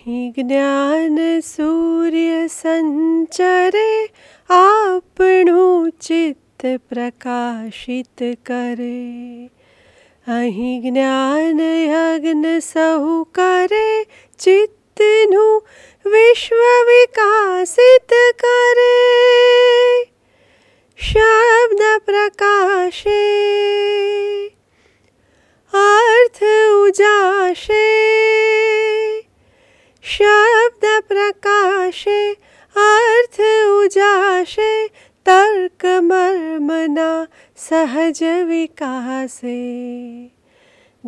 અહીં જ્ઞાન સૂર્ય સંચરે આપણું ચિત્ત પ્રકાશિત કરે અહીં જ્ઞાન યજ્ઞ સહુ કરે ચિત્તનું વિશ્વ વિકાસિત કરે શબ્દ પ્રકાશે અર્થ ઉજાશે શબ્દ પ્રકાશે અર્થ ઉજાશે તર્ક મર્મના સહજ વિકાસે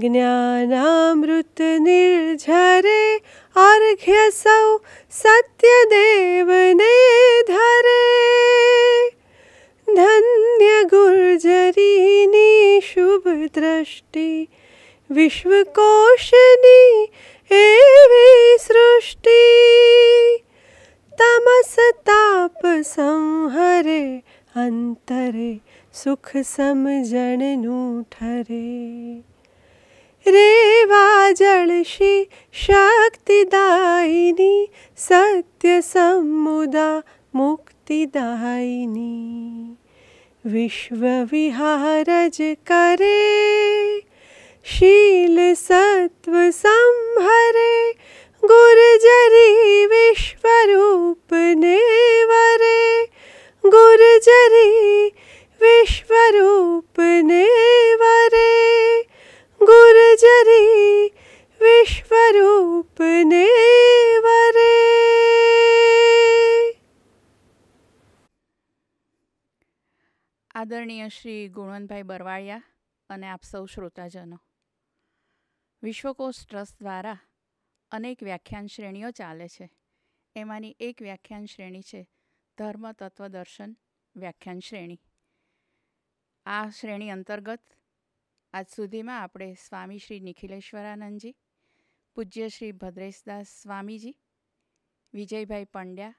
જ્ઞાનામૃત નિર્ઝરે અર્ઘ્ય સૌ સત્યદેવને ધરે ધન્ય ગુર્જરીની શુભ દ્રષ્ટિ વિશ્વકોશની એવી સૃષ્ટિ તમસ તાપ સંહરે અંતરે સુખ સમજણનું ઠરે રેવા જળશી શક્તિદાયિની સત્ય સમુદા મુક્તિદાયિની વિશ્વ વિહાર જ કરે शील सत्व संहरे गुरजरी विश्वरूप नेवरे गुरजरी विश्वरूप नेवरे गुरजरी विश्वरूप नेवरे આદરણીય શ્રી ગુણવંતભાઈ બરવાળિયા અને આપ સૌ શ્રોતાજનો વિશ્વકોશ ટ્રસ્ટ દ્વારા અનેક વ્યાખ્યાન શ્રેણીઓ ચાલે છે એમાંની એક વ્યાખ્યાન શ્રેણી છે ધર્મ તત્વ દર્શન વ્યાખ્યાન શ્રેણી આ શ્રેણી અંતર્ગત આજ સુધીમાં આપણે સ્વામી શ્રી નિખિલેશ્વરાનંદજી પૂજ્ય શ્રી ભદ્રેશદાસ સ્વામીજી વિજયભાઈ પંડ્યા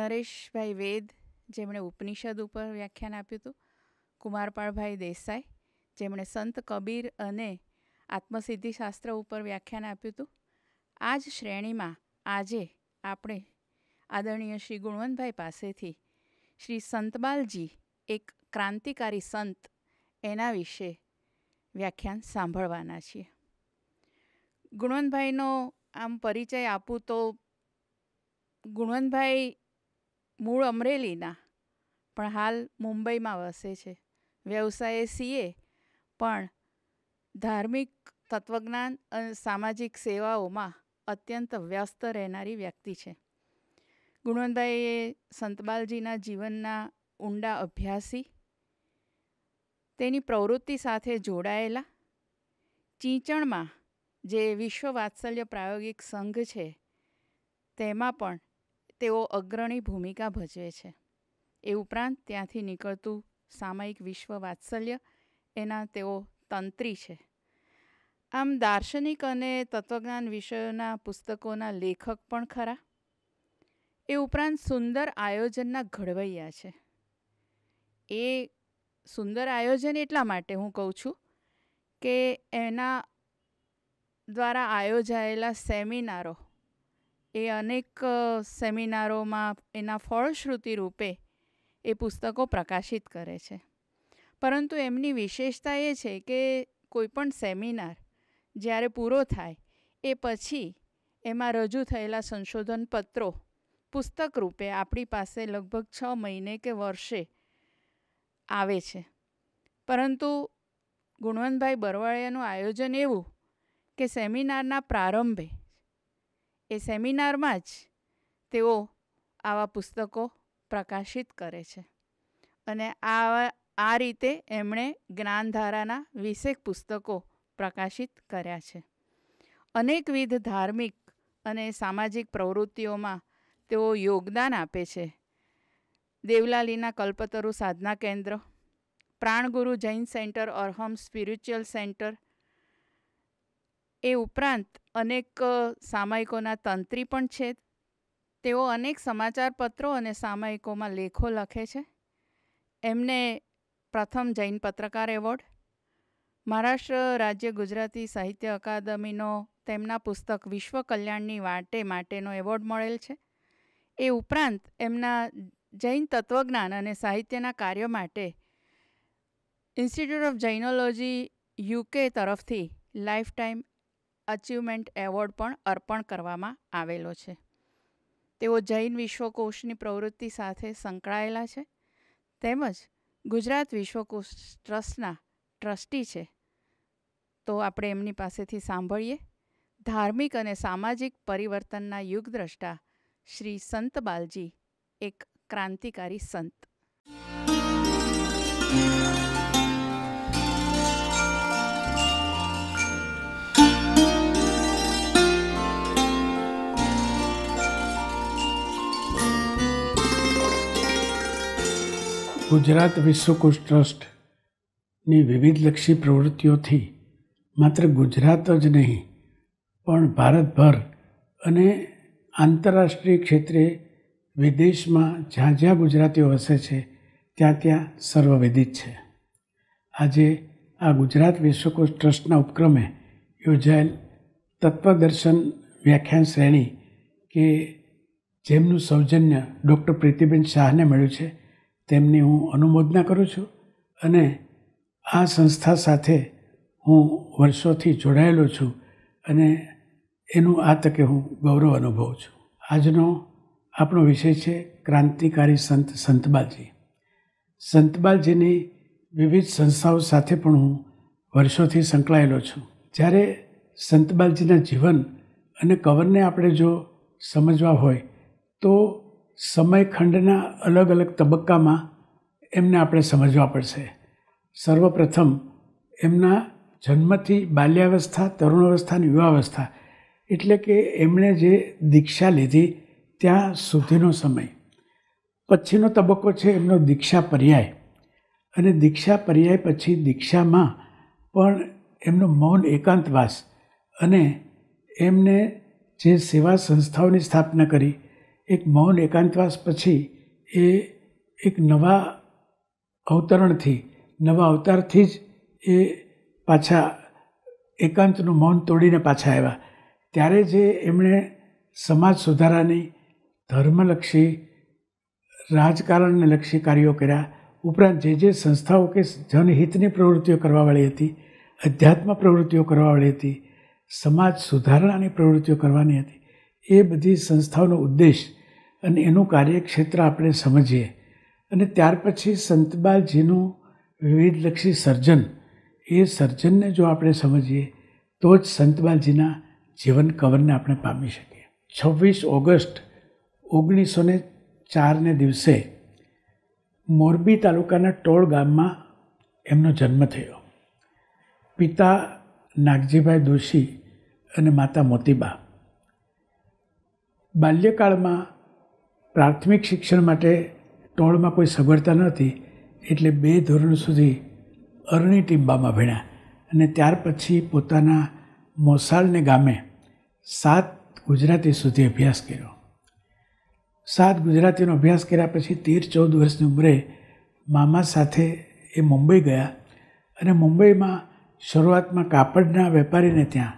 નરેશભાઈ વેદ જેમણે ઉપનિષદ ઉપર વ્યાખ્યાન આપ્યું હતું કુમારપાળભાઈ દેસાઈ જેમણે સંત કબીર અને આત્મસિદ્ધિ શાસ્ત્ર ઉપર વ્યાખ્યાન આપ્યું હતું આ જ શ્રેણીમાં આજે આપણે આદરણીય શ્રી ગુણવંતભાઈ પાસેથી શ્રી સંતબાલજી એક ક્રાંતિકારી સંત એના વિશે વ્યાખ્યાન સાંભળવાના છીએ ગુણવંતભાઈનો આમ પરિચય આપું તો ગુણવંતભાઈ મૂળ અમરેલીના પણ હાલ મુંબઈમાં વસે છે વ્યવસાયે સીએ પણ ધાર્મિક તત્વજ્ઞાન અને સામાજિક સેવાઓમાં અત્યંત વ્યસ્ત રહેનારી વ્યક્તિ છે ગુણવંતાએ સંતબાલજીના જીવનના ઊંડા અભ્યાસી તેની પ્રવૃત્તિ સાથે જોડાયેલા ચીંચણમાં જે વિશ્વ વાત્સલ્ય પ્રાયોગિક સંઘ છે તેમાં પણ તેઓ અગ્રણી ભૂમિકા ભજવે છે એ ઉપરાંત ત્યાંથી નીકળતું સામયિક વિશ્વ વાત્સલ્ય એના તેઓ તંત્રી છે આમ દાર્શનિક અને તત્વજ્ઞાન વિષયોના પુસ્તકોના લેખક પણ ખરા એ ઉપરાંત સુંદર આયોજનના ઘડવૈયા છે એ સુંદર આયોજન એટલા માટે હું કહું છું કે એના દ્વારા આયોજાયેલા સેમિનારો એ અનેક સેમિનારોમાં એના ફળશ્રુતિ રૂપે એ પુસ્તકો પ્રકાશિત કરે છે પરંતુ એમની વિશેષતા એ છે કે કોઈપણ સેમિનાર જ્યારે પૂરો થાય એ પછી એમાં રજૂ થયેલા સંશોધન પત્રો પુસ્તક રૂપે આપણી પાસે લગભગ છ મહિને કે વર્ષે આવે છે પરંતુ ગુણવંતભાઈ બરવાળિયાનું આયોજન એવું કે સેમિનારના પ્રારંભે એ સેમિનારમાં જ તેઓ આવા પુસ્તકો પ્રકાશિત કરે છે અને આવા આ રીતે એમણે જ્ઞાનધારાના વિશેક પુસ્તકો પ્રકાશિત કર્યા છે અનેકવિધ ધાર્મિક અને સામાજિક પ્રવૃત્તિઓમાં તેઓ યોગદાન આપે છે દેવલાલીના Kalpataru Sadhana Kendra Pranguru Jain centre Arham spiritual centre એ ઉપરાંત અનેક સામયિકોના તંત્રી પણ છે તેઓ અનેક સમાચારપત્રો અને સામયિકોમાં લેખો લખે છે એમને પ્રથમ જૈન પત્રકાર એવોર્ડ મહારાષ્ટ્ર રાજ્ય ગુજરાતી સાહિત્ય અકાદમીનો તેમના પુસ્તક વિશ્વ કલ્યાણની વાટે માટેનો એવોર્ડ મળેલ છે એ ઉપરાંત એમના જૈન તત્વજ્ઞાન અને સાહિત્યના કાર્યો માટે ઇન્સ્ટિટ્યૂટ ઓફ જૈનોલોજી યુકે તરફથી લાઈફ ટાઈમ અચીવમેન્ટ એવોર્ડ પણ અર્પણ કરવામાં આવેલો છે તેઓ જૈન વિશ્વકોશની પ્રવૃત્તિ સાથે સંકળાયેલા છે તેમજ ગુજરાત વિશ્વકોશ ટ્રસ્ટના ટ્રસ્ટી છે તો આપણે એમની પાસેથી સાંભળીએ ધાર્મિક અને સામાજિક પરિવર્તનના યુગદ્રષ્ટા શ્રી સંત બાલજી એક ક્રાંતિકારી સંત ગુજરાત વિશ્વકોશ ટ્રસ્ટની વિવિધલક્ષી પ્રવૃત્તિઓથી માત્ર ગુજરાત જ નહીં પણ ભારતભર અને આંતરરાષ્ટ્રીય ક્ષેત્રે વિદેશમાં જ્યાં જ્યાં ગુજરાતીઓ વસે છે ત્યાં ત્યાં સર્વવિદિત છે આજે આ ગુજરાત વિશ્વકોશ ટ્રસ્ટના ઉપક્રમે યોજાયેલ તત્વદર્શન વ્યાખ્યાન શ્રેણી કે જેમનું સૌજન્ય ડૉક્ટર પ્રીતિબેન શાહને મળ્યું છે તેમની હું અનુમોદના કરું છું અને આ સંસ્થા સાથે હું વર્ષોથી જોડાયેલો છું અને એનું આ તકે હું ગૌરવ અનુભવું છું આજનો આપણો વિષય છે ક્રાંતિકારી સંત સંતબાલજી સંતબાલજીની વિવિધ સંસ્થાઓ સાથે પણ હું વર્ષોથી સંકળાયેલો છું જ્યારે સંતબાલજીના જીવન અને કવરને આપણે જો સમજવા હોય તો સમયખંડના અલગ અલગ તબક્કામાં એમને આપણે સમજવા પડશે સર્વપ્રથમ એમના જન્મથી બાલ્યાવસ્થા તરુણાવસ્થા અને યુવાવસ્થા એટલે કે એમણે જે દીક્ષા લીધી ત્યાં સુધીનો સમય પછીનો તબક્કો છે એમનો દીક્ષા પર્યાય અને દીક્ષા પર્યાય પછી દીક્ષામાં પણ એમનો મૌન એકાંતવાસ અને એમને જે સેવા સંસ્થાઓની સ્થાપના કરી એક મૌન એકાંતવાસ પછી એ એક નવા અવતરણથી નવા અવતારથી જ એ પાછા એકાંતનું મૌન તોડીને પાછા આવ્યા ત્યારે જે એમણે સમાજ સુધારાની ધર્મલક્ષી રાજકારણને લક્ષી કાર્યો કર્યા ઉપરાંત જે જે સંસ્થાઓ કે જનહિતની પ્રવૃત્તિઓ કરવાવાળી હતી અધ્યાત્મ પ્રવૃત્તિઓ કરવાવાળી હતી સમાજ સુધારણાની પ્રવૃત્તિઓ કરવાની હતી એ બધી સંસ્થાઓનો ઉદ્દેશ અને એનું કાર્યક્ષેત્ર આપણે સમજીએ અને ત્યાર પછી સંતબાલજીનું વિવિધલક્ષી સર્જન એ સર્જનને જો આપણે સમજીએ તો જ સંતબાલજીના જીવન કવનને આપણે પામી શકીએ છવ્વીસ ઓગસ્ટ ઓગણીસો ને ચારને દિવસે મોરબી તાલુકાના ટોળ ગામમાં એમનો જન્મ થયો પિતા નાગજીભાઈ દોશી અને માતા મોતીબા બાલ્યકાળમાં પ્રાથમિક શિક્ષણ માટે ટોળમાં કોઈ સગવડતા નહોતી એટલે બે ધોરણ સુધી અરણી ટિંબામાં ભણ્યા અને ત્યાર પછી પોતાના મોસાળને ગામે સાત ગુજરાતી સુધી અભ્યાસ કર્યો સાત ગુજરાતીનો અભ્યાસ કર્યા પછી તેર ચૌદ વર્ષની ઉંમરે મામા સાથે એ મુંબઈ ગયા અને મુંબઈમાં શરૂઆતમાં કાપડના વેપારીને ત્યાં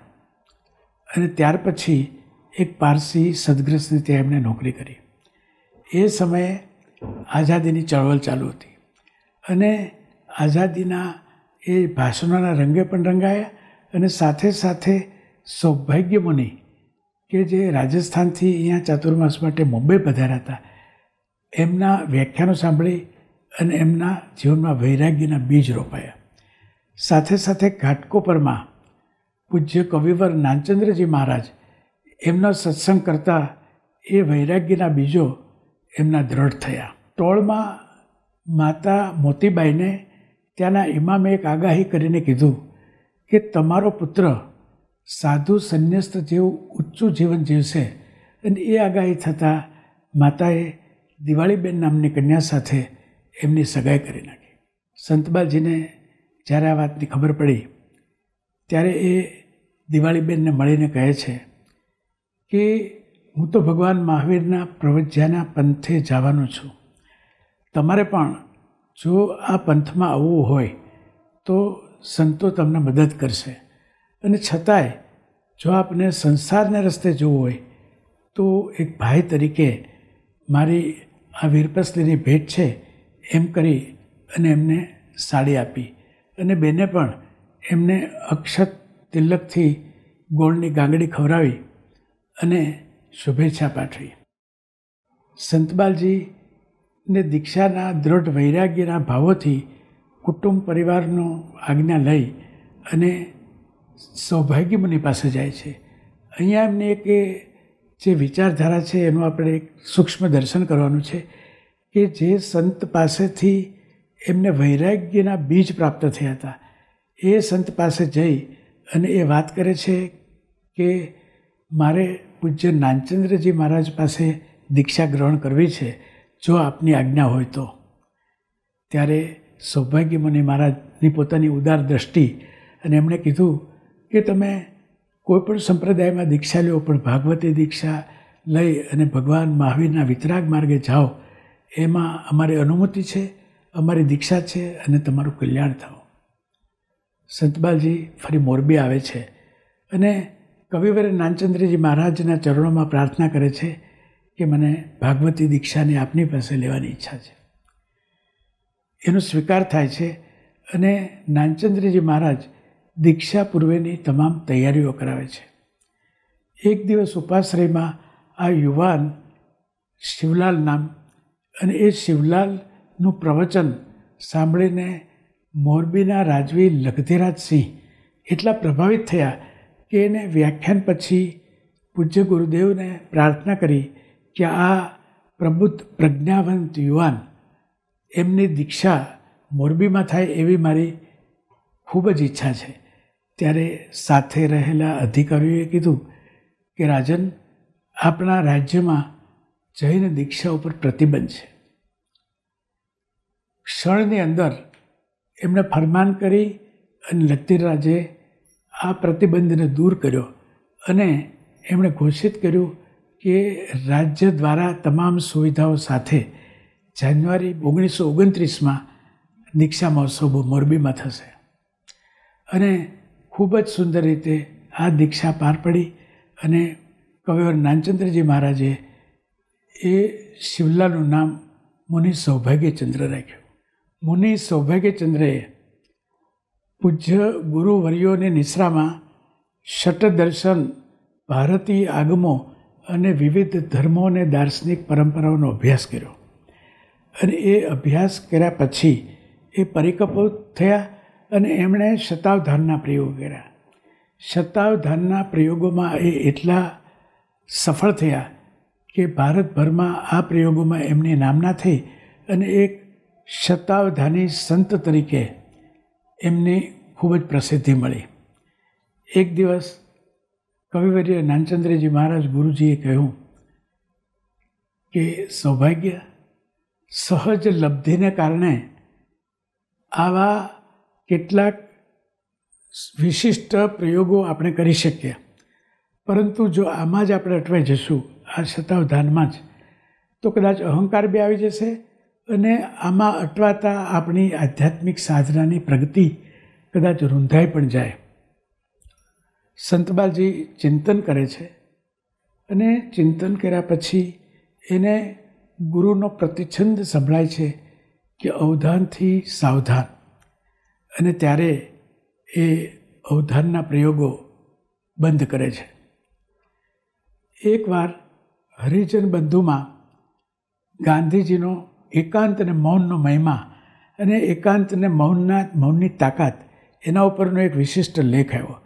અને ત્યાર પછી એક પારસી સદગ્રસ્તને ત્યાં એમણે નોકરી કરી એ સમયે આઝાદીની ચળવળ ચાલુ હતી અને આઝાદીના એ ભાષણોના રંગે પણ રંગાયા અને સાથે સાથે સૌભાગ્ય મુનિ કે જે રાજસ્થાનથી અહીંયા ચાતુર્માસ માટે મુંબઈ પધાર્યા હતા એમના વ્યાખ્યાનો સાંભળી અને એમના જીવનમાં વૈરાગ્યના બીજ રોપાયા સાથે સાથે ઘાટકોપરમાં પૂજ્ય કવિવર નાનચંદ્રજી મહારાજ એમનો સત્સંગ કરતા એ વૈરાગ્યના બીજો એમના દ્રઢ થયા ટોળમાં માતા મોતીબાઈને ત્યાંના ઇમામે એક આગાહી કરીને કીધું કે તમારો પુત્ર સાધુ સંન્યસ્ત જેવું ઊંચું જીવન જીવશે અને એ આગાહી થતાં માતાએ દિવાળીબેન નામની કન્યા સાથે એમની સગાઈ કરી નાખી સંતબાજીને જ્યારે આ વાતની ખબર પડી ત્યારે એ દિવાળીબેનને મળીને કહે છે કે હું તો ભગવાન મહાવીરના પ્રવજ્યાના પંથે જવાનો છું તમારે પણ જો આ પંથમાં આવવું હોય તો સંતો તમને મદદ કરશે અને છતાંય જો આપને સંસારને રસ્તે જવું હોય તો એક ભાઈ તરીકે મારી આ વીરપસલીની ભેટ છે એમ કરી અને એમને સાડી આપી અને બેને પણ એમને અક્ષત તિલકથી ગોળની ગાંગડી ખવડાવી અને શુભેચ્છા પાઠવી સંતબાલજીને દીક્ષાના દૃઢ વૈરાગ્યના ભાવોથી કુટુંબ પરિવારનો આજ્ઞા લઈ અને સૌભાગ્યમુનિ પાસે જાય છે અહીંયા એમને એક જે વિચારધારા છે એનું આપણે એક સૂક્ષ્મ દર્શન કરવાનું છે કે જે સંત પાસેથી એમને વૈરાગ્યના બીજ પ્રાપ્ત થયા હતા એ સંત પાસે જઈ અને એ વાત કરે છે કે મારે પૂજ્ય નાનચંદ્રજી મહારાજ પાસે દીક્ષા ગ્રહણ કરવી છે જો આપની આજ્ઞા હોય તો ત્યારે સૌભાગ્યમુનિ મહારાજની પોતાની ઉદાર દ્રષ્ટિ અને એમણે કીધું કે તમે કોઈપણ સંપ્રદાયમાં દીક્ષા લ્યો પણ ભાગવતી દીક્ષા લઈ અને ભગવાન મહાવીરના વિતરાગ માર્ગે જાઓ એમાં અમારી અનુમતિ છે અમારી દીક્ષા છે અને તમારું કલ્યાણ થાવ સંતબાલજી ફરી મોરબી આવે છે અને કવિવરે નાનચંદ્રજી મહારાજના ચરણોમાં પ્રાર્થના કરે છે કે મને ભાગવતી દીક્ષાને આપની પાસે લેવાની ઈચ્છા છે એનો સ્વીકાર થાય છે અને નાનચંદ્રજી મહારાજ દીક્ષા પૂર્વેની તમામ તૈયારીઓ કરાવે છે એક દિવસ ઉપાશ્રયમાં આ યુવાન શિવલાલ નામ અને એ શિવલાલનું પ્રવચન સાંભળીને મોરબીના રાજવી લખધીરાજસિંહ એટલા પ્રભાવિત થયા કે એને વ્યાખ્યાન પછી પૂજ્ય ગુરુદેવને પ્રાર્થના કરી કે આ પ્રબુદ્ધ પ્રજ્ઞાવંત યુવાન એમની દીક્ષા મોરબીમાં થાય એવી મારી ખૂબ જ ઈચ્છા છે ત્યારે સાથે રહેલા અધિકારીઓએ કીધું કે રાજન આપણા રાજ્યમાં જઈને દીક્ષા ઉપર પ્રતિબંધ છે ક્ષણની અંદર એમણે ફરમાન કરી અને લતીરાજે આ પ્રતિબંધને દૂર કર્યો અને એમણે ઘોષિત કર્યું કે રાજ્ય દ્વારા તમામ સુવિધાઓ સાથે જાન્યુઆરી ઓગણીસો ઓગણત્રીસમાં દીક્ષા મહોત્સવ મોરબીમાં થશે અને ખૂબ જ સુંદર રીતે આ દીક્ષા પાર પડી અને કવિવર નાનચંદ્રજી મહારાજે એ શિવલાનું નામ મુનિ સૌભાગ્યચંદ્ર રાખ્યું મુનિ સૌભાગ્યચંદ્રએ પૂજ્ય ગુરુવર્યોની નિશ્રામાં શટદર્શન ભારતીય આગમો અને વિવિધ ધર્મો અને દાર્શનિક પરંપરાઓનો અભ્યાસ કર્યો અને એ અભ્યાસ કર્યા પછી એ પરિકલ્પ થયા અને એમણે શતાવધાનના પ્રયોગો કર્યા શતાવધાનના પ્રયોગોમાં એ એટલા સફળ થયા કે ભારતભરમાં આ પ્રયોગોમાં એમની નામના થઈ અને એક શતાવધાની સંત તરીકે એમને ખૂબ જ પ્રસિદ્ધિ મળી એક દિવસ કવિવર્ય નાનચંદ્રજી મહારાજ ગુરુજીએ કહ્યું કે સૌભાગ્ય સહજ લબ્ધિને કારણે આવા કેટલાક વિશિષ્ટ પ્રયોગો આપણે કરી શકીએ પરંતુ જો આમાં જ આપણે અટવાઈ જશું આ સતાવધાનમાં જ તો કદાચ અહંકાર બી આવી જશે અને આમાં અટવાતા આપણી આધ્યાત્મિક સાધનાની પ્રગતિ કદાચ રૂંધાઈ પણ જાય સંતબાલજી ચિંતન કરે છે અને ચિંતન કર્યા પછી એને ગુરુનો પ્રતિછંદ સંભળાય છે કે અવધાનથી સાવધાન અને ત્યારે એ અવધાનના પ્રયોગો બંધ કરે છે એકવાર હરિજન બંધુમાં ગાંધીજીનો એકાંત અને મૌનનો મહિમા અને એકાંત અને મૌનના મૌનની તાકાત એના ઉપરનો એક વિશિષ્ટ લેખ આવ્યો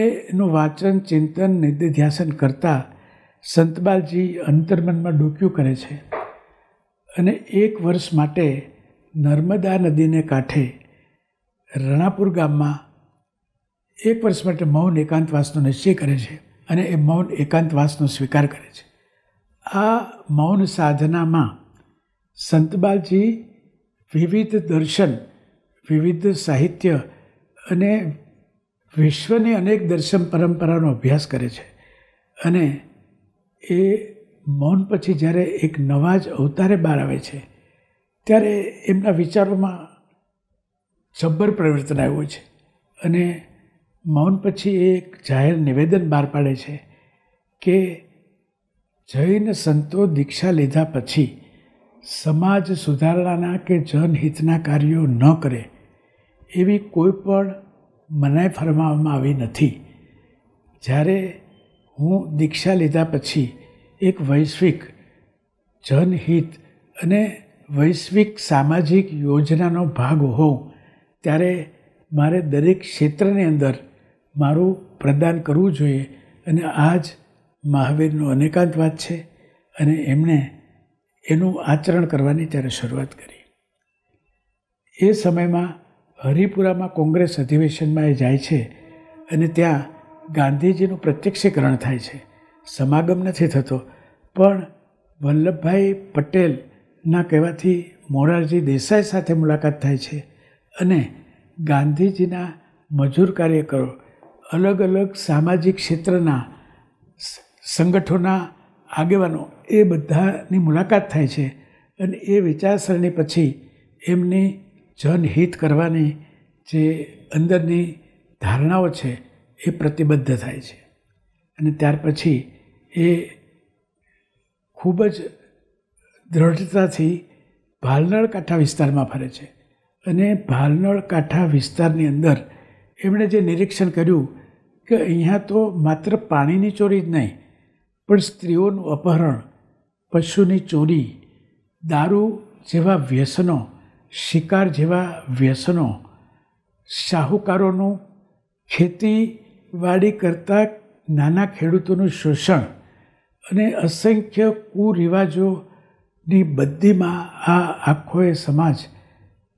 એનું વાંચન ચિંતન નિધિધ્યાસન કરતાં સંતબાલજી અંતર્મનમાં ડૂક્યું કરે છે અને એક વર્ષ માટે નર્મદા નદીને કાંઠે રણાપુર ગામમાં એક વર્ષ માટે મૌન એકાંતવાસનો નિશ્ચય કરે છે અને એ મૌન એકાંતવાસનો સ્વીકાર કરે છે આ મૌન સાધનામાં સંતબાલજી વિવિધ દર્શન વિવિધ સાહિત્ય અને વિશ્વની અનેક દર્શન પરંપરાનો અભ્યાસ કરે છે અને એ મૌન પછી જ્યારે એક નવા જ અવતારે બહાર આવે છે ત્યારે એમના વિચારોમાં જબ્બર પરિવર્તન આવ્યું છે અને મૌન પછી એક જાહેર નિવેદન બહાર પાડે છે કે જૈન સંતો દીક્ષા લીધા પછી સમાજ સુધારણાના કે જનહિતના કાર્યો ન કરે એવી કોઈ પણ મનાઈ ફરમાવવામાં આવી નથી જ્યારે હું દીક્ષા લીધા પછી એક વૈશ્વિક જનહિત અને વૈશ્વિક સામાજિક યોજનાનો ભાગ હોઉં ત્યારે મારે દરેક ક્ષેત્રની અંદર મારું પ્રદાન કરવું જોઈએ અને આ જ મહાવીરનો અનેકાંતવાદ છે અને એમણે એનું આચરણ કરવાની ત્યારે શરૂઆત કરી એ સમયમાં હરિપુરામાં કોંગ્રેસ અધિવેશનમાં એ જાય છે અને ત્યાં ગાંધીજીનું પ્રત્યક્ષીકરણ થાય છે સમાગમ નથી થતો પણ વલ્લભભાઈ પટેલના કહેવાથી મોરારજી દેસાઈ સાથે મુલાકાત થાય છે અને ગાંધીજીના મજૂર કાર્યકરો અલગ અલગ સામાજિક ક્ષેત્રના સંગઠનોના આગેવાનો એ બધાની મુલાકાત થાય છે અને એ વિચારસરણી પછી એમની જનહિત કરવાની જે અંદરની ધારણાઓ છે એ પ્રતિબદ્ધ થાય છે અને ત્યાર પછી એ ખૂબ જ દ્રઢતાથી ભાલનળ કાંઠા વિસ્તારમાં ફરે છે અને ભાલનળ કાંઠા વિસ્તારની અંદર એમણે જે નિરીક્ષણ કર્યું કે અહીંયા તો માત્ર પાણીની ચોરી જ નહીં પણ સ્ત્રીઓનું અપહરણ પશુની ચોરી દારૂ જેવા વ્યસનો શિકાર જેવા વ્યસનો શાહુકારોનું ખેતીવાડી કરતાં નાના ખેડૂતોનું શોષણ અને અસંખ્ય કુરિવાજોની બધીમાં આ આખો એ સમાજ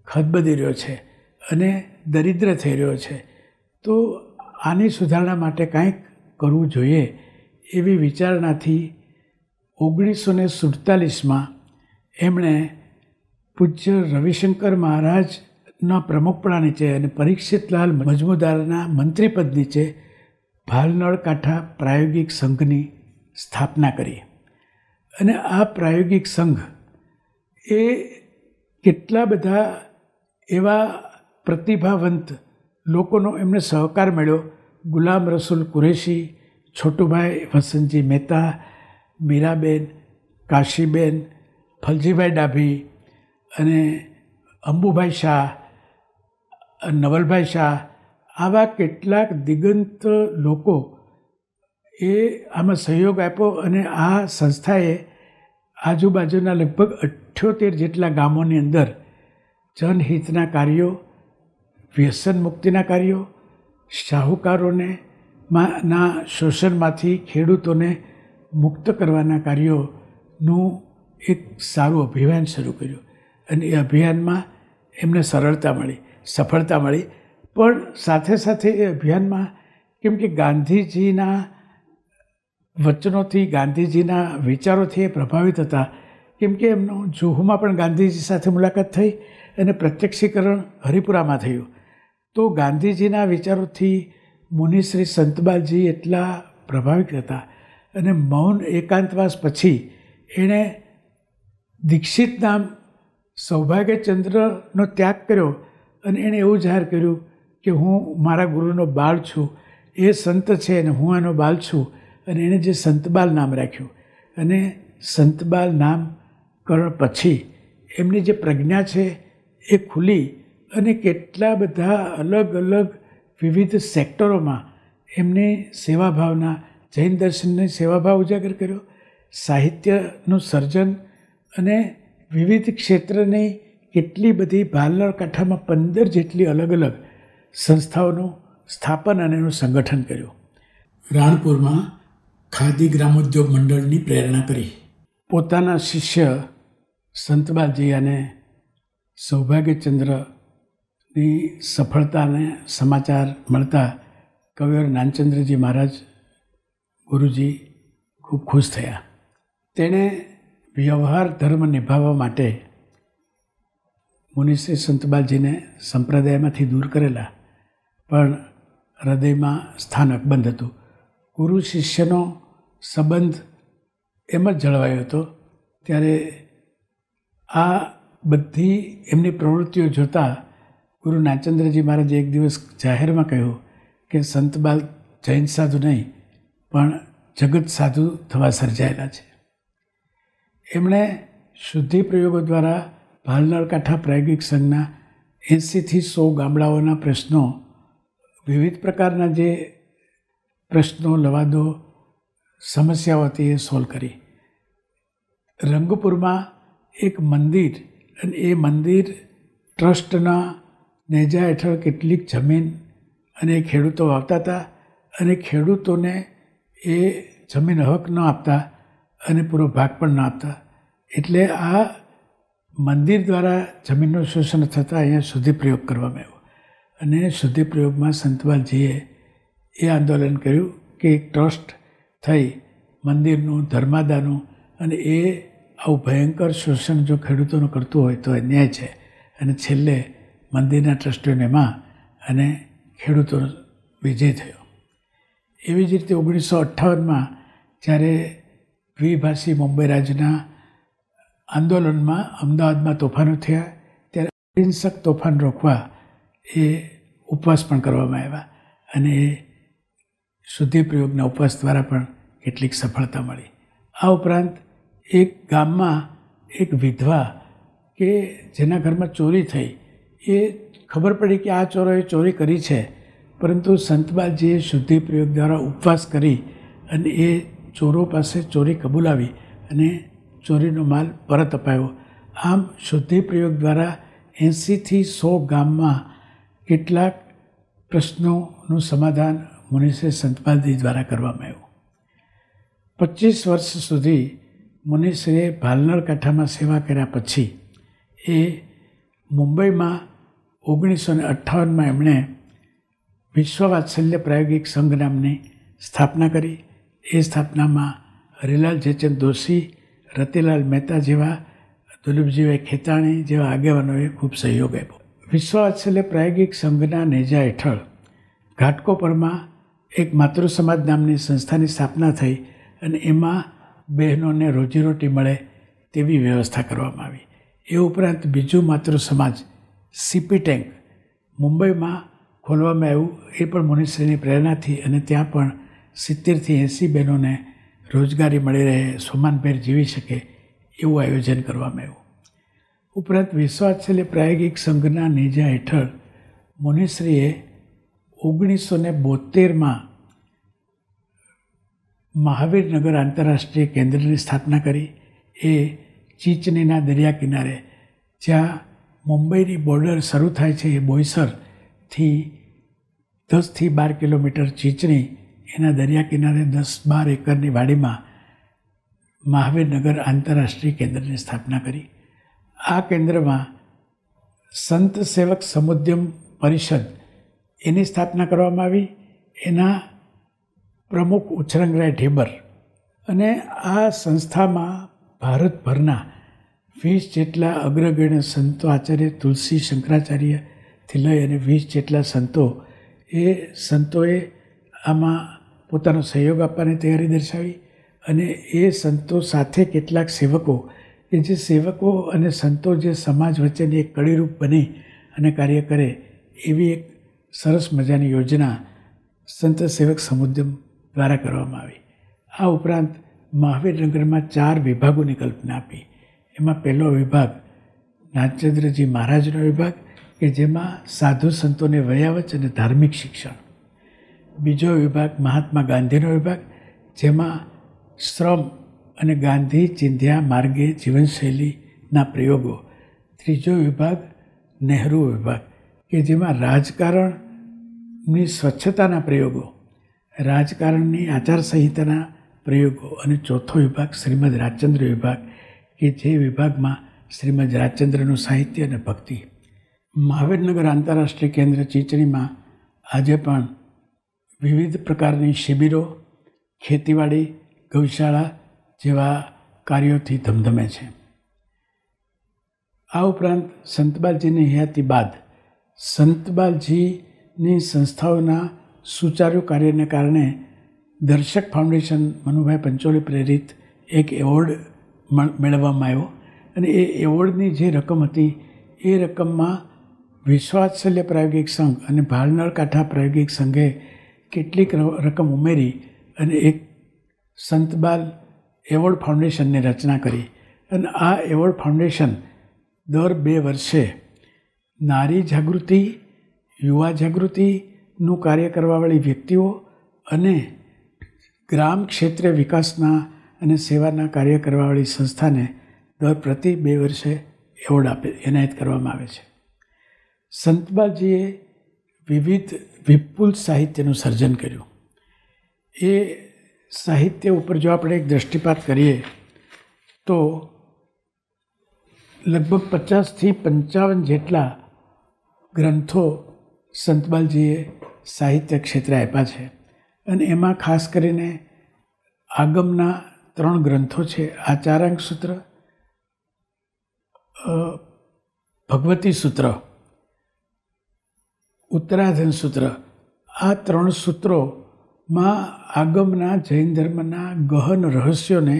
ખદબદી રહ્યો છે અને દરિદ્ર થઈ રહ્યો છે તો આની સુધારણા માટે કાંઈક કરવું જોઈએ એવી વિચારણાથી ઓગણીસો ને સુડતાલીસમાં એમણે પૂજ્ય રવિશંકર મહારાજના પ્રમુખપણા નીચે અને પરીક્ષિતલાલ મજમુદારના મંત્રીપદ નીચે ભાલનળકાંઠા પ્રાયોગિક સંઘની સ્થાપના કરી અને આ પ્રાયોગિક સંઘ એ કેટલા બધા એવા પ્રતિભાવંત લોકોનો એમને સહકાર મળ્યો ગુલામ રસુલ કુરેશી છોટુભાઈ વસંતજી મહેતા મીરાબેન કાશીબેન ફલજીભાઈ ડાભી અને અંબુભાઈ શાહ નવલભાઈ શાહ આવા કેટલાક દિગંત લોકો એ આમાં સહયોગ આપ્યો અને આ સંસ્થાએ આજુબાજુના લગભગ અઠ્યોતેર જેટલા ગામોની અંદર જનહિતના કાર્યો વ્યસન મુક્તિના કાર્યો શાહુકારોને ના શોષણમાંથી ખેડૂતોને મુક્ત કરવાના કાર્યોનું એક સારું અભિયાન શરૂ કર્યું અને એ અભિયાનમાં એમને સરળતા મળી સફળતા મળી પણ સાથે સાથે એ અભિયાનમાં કેમ કે ગાંધીજીના વચનોથી ગાંધીજીના વિચારોથી એ પ્રભાવિત હતા કેમ કે એમનો જુહુમાં પણ ગાંધીજી સાથે મુલાકાત થઈ અને પ્રત્યક્ષીકરણ હરિપુરામાં થયું તો ગાંધીજીના વિચારોથી મુનિશ્રી સંતબાલજી એટલા પ્રભાવિત હતા અને મૌન એકાંતવાસ પછી એણે દીક્ષિત નામ સૌભાગ્યચંદ્રનો ત્યાગ કર્યો અને એણે એવું જાહેર કર્યું કે હું મારા ગુરુનો બાળ છું એ સંત છે અને હું એનો બાળ છું અને એણે જે સંતબાલ નામ રાખ્યું અને સંતબાલ નામ કરણ પછી એમની જે પ્રજ્ઞા છે એ ખુલી અને કેટલા બધા અલગ અલગ વિવિધ સેક્ટરોમાં એમને સેવાભાવના જૈન દર્શનને સેવાભાવ ઉજાગર કર્યો સાહિત્યનું સર્જન અને વિવિધ ક્ષેત્રની કેટલી બધી ભાલનળ કાંઠામાં પંદર જેટલી અલગ અલગ સંસ્થાઓનું સ્થાપન અને એનું સંગઠન કર્યું રાણપુરમાં ખાદી ગ્રામોદ્યોગ મંડળની પ્રેરણા કરી પોતાના શિષ્ય સંતબાજી અને સૌભાગ્યચંદ્ર ની સફળતાને સમાચાર મળતા કવિવર નાનચંદ્રજી મહારાજ ગુરુજી ખૂબ ખુશ થયા તેણે વ્યવહાર ધર્મ નિભાવવા માટે મુનિશ્રી સંતબાલજીને સંપ્રદાયમાંથી દૂર કરેલા પણ હૃદયમાં સ્થાન અકબંધ હતું ગુરુ શિષ્યનો સંબંધ એમ જ જળવાયો હતો ત્યારે આ બધી એમની પ્રવૃત્તિઓ જોતાં ગુરુ નાચંદ્રજી મહારાજે એક દિવસ જાહેરમાં કહ્યું કે સંતબાલ જૈન સાધુ નહીં પણ જગત સાધુ થવા સર્જાયેલા છે એમણે શુદ્ધિ પ્રયોગો દ્વારા ભાલનળકાંઠા કાંઠા પ્રાયોગિક સંઘના એંસીથી સો ગામડાઓના પ્રશ્નો વિવિધ પ્રકારના જે પ્રશ્નો લવાદો સમસ્યાઓ હતી એ સોલ્વ કરી રંગપુરમાં એક મંદિર અને એ મંદિર ટ્રસ્ટના નેજા હેઠળ કેટલીક જમીન અને ખેડૂતો વાવતા હતા અને ખેડૂતોને એ જમીન હક ન આપતા અને પૂરો ભાગ પણ ન આપતા એટલે આ મંદિર દ્વારા જમીનનું શોષણ થતાં અહીંયા પ્રયોગ કરવામાં આવ્યો અને પ્રયોગમાં સંતવાલજીએ એ આંદોલન કર્યું કે એક ટ્રસ્ટ થઈ મંદિરનું ધર્માદાનું અને એ આવું ભયંકર શોષણ જો ખેડૂતોનું કરતું હોય તો એ ન્યાય છે અને છેલ્લે મંદિરના ટ્રસ્ટીઓને માં અને ખેડૂતો વિજય થયો એવી જ રીતે ઓગણીસો અઠ્ઠાવનમાં જ્યારે દ્વિભાષી મુંબઈ રાજ્યના આંદોલનમાં અમદાવાદમાં તોફાનો થયા ત્યારે અહિંસક તોફાન રોકવા એ ઉપવાસ પણ કરવામાં આવ્યા અને એ શુદ્ધિપ્રયોગના ઉપવાસ દ્વારા પણ કેટલીક સફળતા મળી આ ઉપરાંત એક ગામમાં એક વિધવા કે જેના ઘરમાં ચોરી થઈ એ ખબર પડી કે આ ચોરોએ ચોરી કરી છે પરંતુ સંતબાજીએ શુદ્ધિ પ્રયોગ દ્વારા ઉપવાસ કરી અને એ ચોરો પાસે ચોરી કબૂલાવી અને ચોરીનો માલ પરત અપાયો આમ શુદ્ધિ પ્રયોગ દ્વારા એંસીથી સો ગામમાં કેટલાક પ્રશ્નોનું સમાધાન મુનિષે સંતબાલજી દ્વારા કરવામાં આવ્યું પચીસ વર્ષ સુધી મુનિશ્રીએ ભાલનળ કાંઠામાં સેવા કર્યા પછી એ મુંબઈમાં ઓગણીસો ને અઠ્ઠાવનમાં એમણે વિશ્વ પ્રાયોગિક સંઘ નામની સ્થાપના કરી એ સ્થાપનામાં હરિલાલ ચેચન દોશી રતિલાલ મહેતા જેવા દુલીપજીભાઈ ખેતાણી જેવા આગેવાનોએ ખૂબ સહયોગ આપ્યો વિશ્વ પ્રાયોગિક સંઘના નેજા હેઠળ ઘાટકોપરમાં એક માતૃ સમાજ નામની સંસ્થાની સ્થાપના થઈ અને એમાં બહેનોને રોજીરોટી મળે તેવી વ્યવસ્થા કરવામાં આવી એ ઉપરાંત બીજું માતૃ સમાજ સીપી ટેન્ક મુંબઈમાં ખોલવામાં આવ્યું એ પણ મુનિશ્રીની પ્રેરણાથી અને ત્યાં પણ સિત્તેરથી એંસી બહેનોને રોજગારી મળી રહે સમાનભેર જીવી શકે એવું આયોજન કરવામાં આવ્યું ઉપરાંત વિશ્વાસશીલ પ્રાયોગિક સંઘના નેજા હેઠળ મુનિશ્રીએ ઓગણીસો ને બોતેરમાં મહાવીરનગર આંતરરાષ્ટ્રીય કેન્દ્રની સ્થાપના કરી એ ચીચનીના દરિયા કિનારે જ્યાં મુંબઈની બોર્ડર શરૂ થાય છે એ બોઈસરથી દસથી બાર કિલોમીટર ચીચણી એના દરિયા કિનારે દસ બાર એકરની વાડીમાં મહાવીરનગર આંતરરાષ્ટ્રીય કેન્દ્રની સ્થાપના કરી આ કેન્દ્રમાં સંત સેવક સમુદ્યમ પરિષદ એની સ્થાપના કરવામાં આવી એના પ્રમુખ ઉછરંગરાય ઢેબર અને આ સંસ્થામાં ભારતભરના વીસ જેટલા અગ્રગણ્ય સંતો આચાર્ય તુલસી શંકરાચાર્યથી લઈ અને વીસ જેટલા સંતો એ સંતોએ આમાં પોતાનો સહયોગ આપવાની તૈયારી દર્શાવી અને એ સંતો સાથે કેટલાક સેવકો કે જે સેવકો અને સંતો જે સમાજ વચ્ચેની એક કડીરૂપ બને અને કાર્ય કરે એવી એક સરસ મજાની યોજના સંત સેવક સમુદ્ર દ્વારા કરવામાં આવી આ ઉપરાંત મહાવીરનગરમાં ચાર વિભાગોની કલ્પના આપી એમાં પહેલો વિભાગ નાગચંદ્રજી મહારાજનો વિભાગ કે જેમાં સાધુ સંતોને વયાવચ અને ધાર્મિક શિક્ષણ બીજો વિભાગ મહાત્મા ગાંધીનો વિભાગ જેમાં શ્રમ અને ગાંધી ચિંધ્યા માર્ગે જીવનશૈલીના પ્રયોગો ત્રીજો વિભાગ નહેરુ વિભાગ કે જેમાં રાજકારણની સ્વચ્છતાના પ્રયોગો રાજકારણની આચારસંહિતાના પ્રયોગો અને ચોથો વિભાગ શ્રીમદ રાજચંદ્ર વિભાગ કે જે વિભાગમાં શ્રીમદ રાજચંદ્રનું સાહિત્ય અને ભક્તિ મહાવીરનગર આંતરરાષ્ટ્રીય કેન્દ્ર ચીચણીમાં આજે પણ વિવિધ પ્રકારની શિબિરો ખેતીવાડી ગૌશાળા જેવા કાર્યોથી ધમધમે છે આ ઉપરાંત સંતબાલજીની હયાતી બાદ સંતબાલજીની સંસ્થાઓના સુચારુ કાર્યને કારણે દર્શક ફાઉન્ડેશન મનુભાઈ પંચોલી પ્રેરિત એક એવોર્ડ મેળવવામાં આવ્યો અને એ એવોર્ડની જે રકમ હતી એ રકમમાં વિશ્વાત્સલ્ય પ્રાયોગિક સંઘ અને ભાલનળ કાંઠા પ્રાયોગિક સંઘે કેટલીક રકમ ઉમેરી અને એક સંતબાલ એવોર્ડ ફાઉન્ડેશનની રચના કરી અને આ એવોર્ડ ફાઉન્ડેશન દર બે વર્ષે નારી જાગૃતિ યુવા જાગૃતિનું કાર્ય કરવાવાળી વ્યક્તિઓ અને ગ્રામ ક્ષેત્રે વિકાસના અને સેવાના કાર્ય કરવાવાળી સંસ્થાને દર પ્રતિ બે વર્ષે એવોર્ડ આપે એનાયત કરવામાં આવે છે સંતબાજીએ વિવિધ વિપુલ સાહિત્યનું સર્જન કર્યું એ સાહિત્ય ઉપર જો આપણે એક દ્રષ્ટિપાત કરીએ તો લગભગ પચાસથી પંચાવન જેટલા ગ્રંથો સંતબાલજીએ સાહિત્ય ક્ષેત્રે આપ્યા છે અને એમાં ખાસ કરીને આગમના ત્રણ ગ્રંથો છે આચારાંક સૂત્ર ભગવતી સૂત્ર ઉત્તરાધન સૂત્ર આ ત્રણ સૂત્રોમાં આગમના જૈન ધર્મના ગહન રહસ્યોને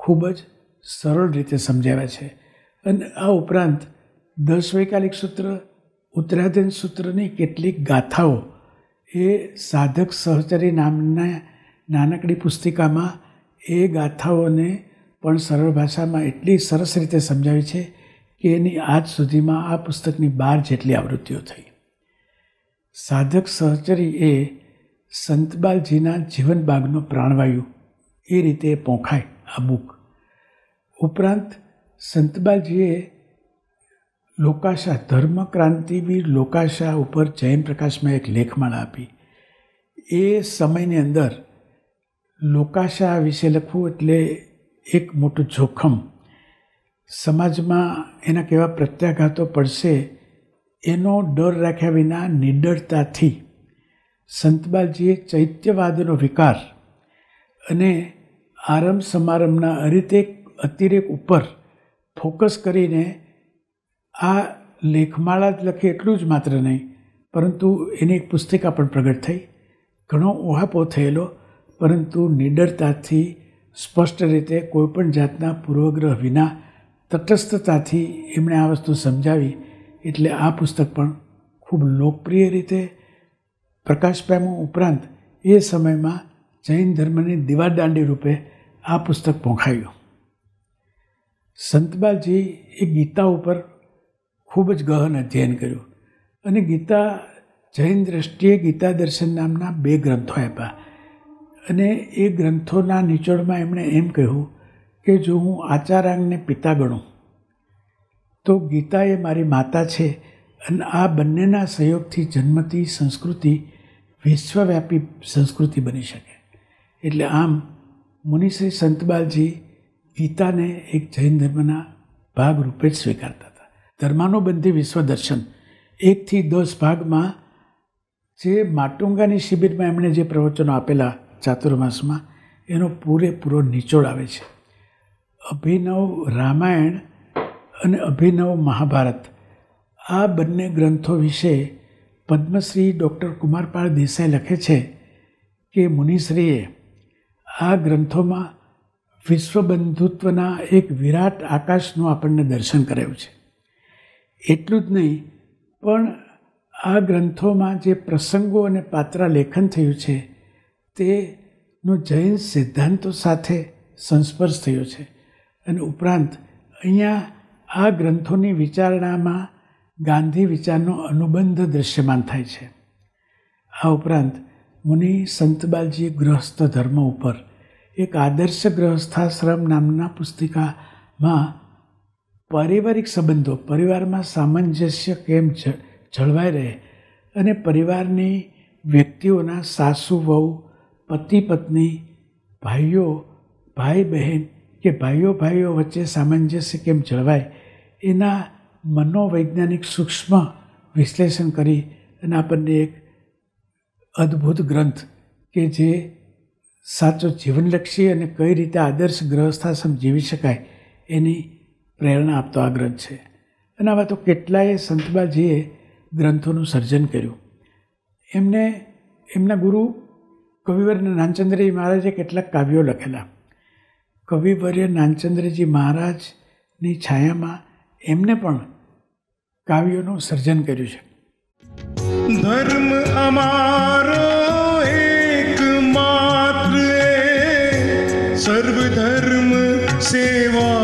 ખૂબ જ સરળ રીતે સમજાવ્યા છે અને આ ઉપરાંત દસ વૈકાલિક સૂત્ર ઉત્તરાધન સૂત્રની કેટલીક ગાથાઓ એ સાધક સહચરી નામના નાનકડી પુસ્તિકામાં એ ગાથાઓને પણ સરળ ભાષામાં એટલી સરસ રીતે સમજાવી છે કે એની આજ સુધીમાં આ પુસ્તકની બાર જેટલી આવૃત્તિઓ થઈ સાધક સહચરી એ સંતબાલજીના જીવનબાગનો પ્રાણવાયુ એ રીતે પોંખાય આ બુક ઉપરાંત સંતબાલજીએ લોકાશા ધર્મક્રાંતિવીર લોકાશા ઉપર જયનપ્રકાશમાં એક લેખમાળ આપી એ સમયની અંદર લોકાશા વિશે લખવું એટલે એક મોટું જોખમ સમાજમાં એના કેવા પ્રત્યાઘાતો પડશે એનો ડર રાખ્યા વિના નિડરતાથી સંતબાલજીએ ચૈત્યવાદનો વિકાર અને આરંભ સમારંભના અરિતેક અતિરેક ઉપર ફોકસ કરીને આ લેખમાળા જ લખી એટલું જ માત્ર નહીં પરંતુ એની એક પુસ્તિકા પણ પ્રગટ થઈ ઘણો ઓહાપો થયેલો પરંતુ નિડરતાથી સ્પષ્ટ રીતે કોઈપણ જાતના પૂર્વગ્રહ વિના તટસ્થતાથી એમણે આ વસ્તુ સમજાવી એટલે આ પુસ્તક પણ ખૂબ લોકપ્રિય રીતે પ્રકાશ પામ્યું ઉપરાંત એ સમયમાં જૈન ધર્મની દીવાદાંડી રૂપે આ પુસ્તક પોંખાયું સંતબાલજી એ ગીતા ઉપર ખૂબ જ ગહન અધ્યયન કર્યું અને ગીતા જૈન દ્રષ્ટિએ ગીતા દર્શન નામના બે ગ્રંથો આપ્યા અને એ ગ્રંથોના નિચોડમાં એમણે એમ કહ્યું કે જો હું આચારાંગને પિતા ગણું તો ગીતા એ મારી માતા છે અને આ બંનેના સહયોગથી જન્મતી સંસ્કૃતિ વિશ્વવ્યાપી સંસ્કૃતિ બની શકે એટલે આમ મુનિશ્રી સંતબાલજી ગીતાને એક જૈન ધર્મના ભાગ રૂપે જ સ્વીકારતા ધર્માનુબંધી વિશ્વ દર્શન એકથી દસ ભાગમાં જે માટુંગાની શિબિરમાં એમણે જે પ્રવચનો આપેલા ચાતુર્માસમાં એનો પૂરેપૂરો નિચોડ આવે છે અભિનવ રામાયણ અને અભિનવ મહાભારત આ બંને ગ્રંથો વિશે પદ્મશ્રી ડૉક્ટર કુમારપાળ દેસાઈ લખે છે કે મુનિશ્રીએ આ ગ્રંથોમાં વિશ્વબંધુત્વના એક વિરાટ આકાશનું આપણને દર્શન કરાયું છે એટલું જ નહીં પણ આ ગ્રંથોમાં જે પ્રસંગો અને પાત્ર લેખન થયું છે તેનો જૈન સિદ્ધાંતો સાથે સંસ્પર્શ થયો છે અને ઉપરાંત અહીંયા આ ગ્રંથોની વિચારણામાં ગાંધી વિચારનો અનુબંધ દૃશ્યમાન થાય છે આ ઉપરાંત મુનિ સંતબાલજીએ ગૃહસ્થ ધર્મ ઉપર એક આદર્શ ગ્રહસ્થાશ્રમ નામના પુસ્તિકામાં પારિવારિક સંબંધો પરિવારમાં સામંજસ્ય કેમ જળવાઈ રહે અને પરિવારની વ્યક્તિઓના સાસુ વહુ પતિ પત્ની ભાઈઓ ભાઈ બહેન કે ભાઈઓ ભાઈઓ વચ્ચે સામંજસ્ય કેમ જળવાય એના મનોવૈજ્ઞાનિક સૂક્ષ્મ વિશ્લેષણ કરી અને આપણને એક અદ્ભુત ગ્રંથ કે જે સાચો જીવનલક્ષી અને કઈ રીતે આદર્શ ગ્રહસ્થાશ્રમ જીવી શકાય એની પ્રેરણા આપતો આ ગ્રંથ છે અને આવા તો કેટલાય સંતબાજીએ ગ્રંથોનું સર્જન કર્યું એમને એમના ગુરુ કવિવર્ય નાનચંદ્રજી મહારાજે કેટલાક કાવ્યો લખેલા કવિવર્ય નાનચંદ્રજી મહારાજની છાયામાં એમને પણ કાવ્યોનું સર્જન કર્યું છે ધર્મ અમારો એક માત્ર સર્વધર્મ સેવા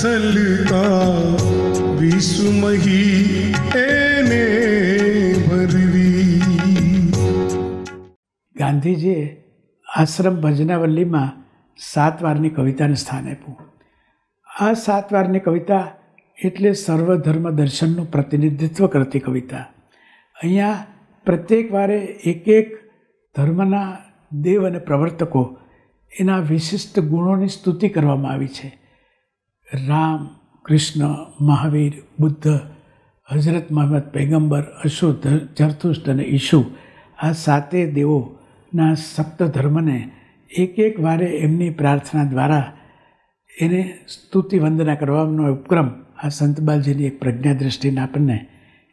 સલતા વિસ્મહી એને ભરવી ગાંધીજીએ આશ્રમ ભજનાવલ્લીમાં સાત વારની કવિતાને સ્થાન આપ્યું આ સાત વારની કવિતા એટલે સર્વધર્મ દર્શનનું પ્રતિનિધિત્વ કરતી કવિતા અહીંયા પ્રત્યેક વારે એક એક ધર્મના દેવ અને પ્રવર્તકો એના વિશિષ્ટ ગુણોની સ્તુતિ કરવામાં આવી છે રામ કૃષ્ણ મહાવીર બુદ્ધ હઝરત મહમ્મદ પૈગંબર અશો જરથુષ્ટ અને ઈશુ આ સાતે દેવોના સપ્ત ધર્મને એક એક વારે એમની પ્રાર્થના દ્વારા એને સ્તુતિ વંદના કરવાનો ઉપક્રમ આ સંતબાલજીની એક પ્રજ્ઞા દૃષ્ટિને આપણને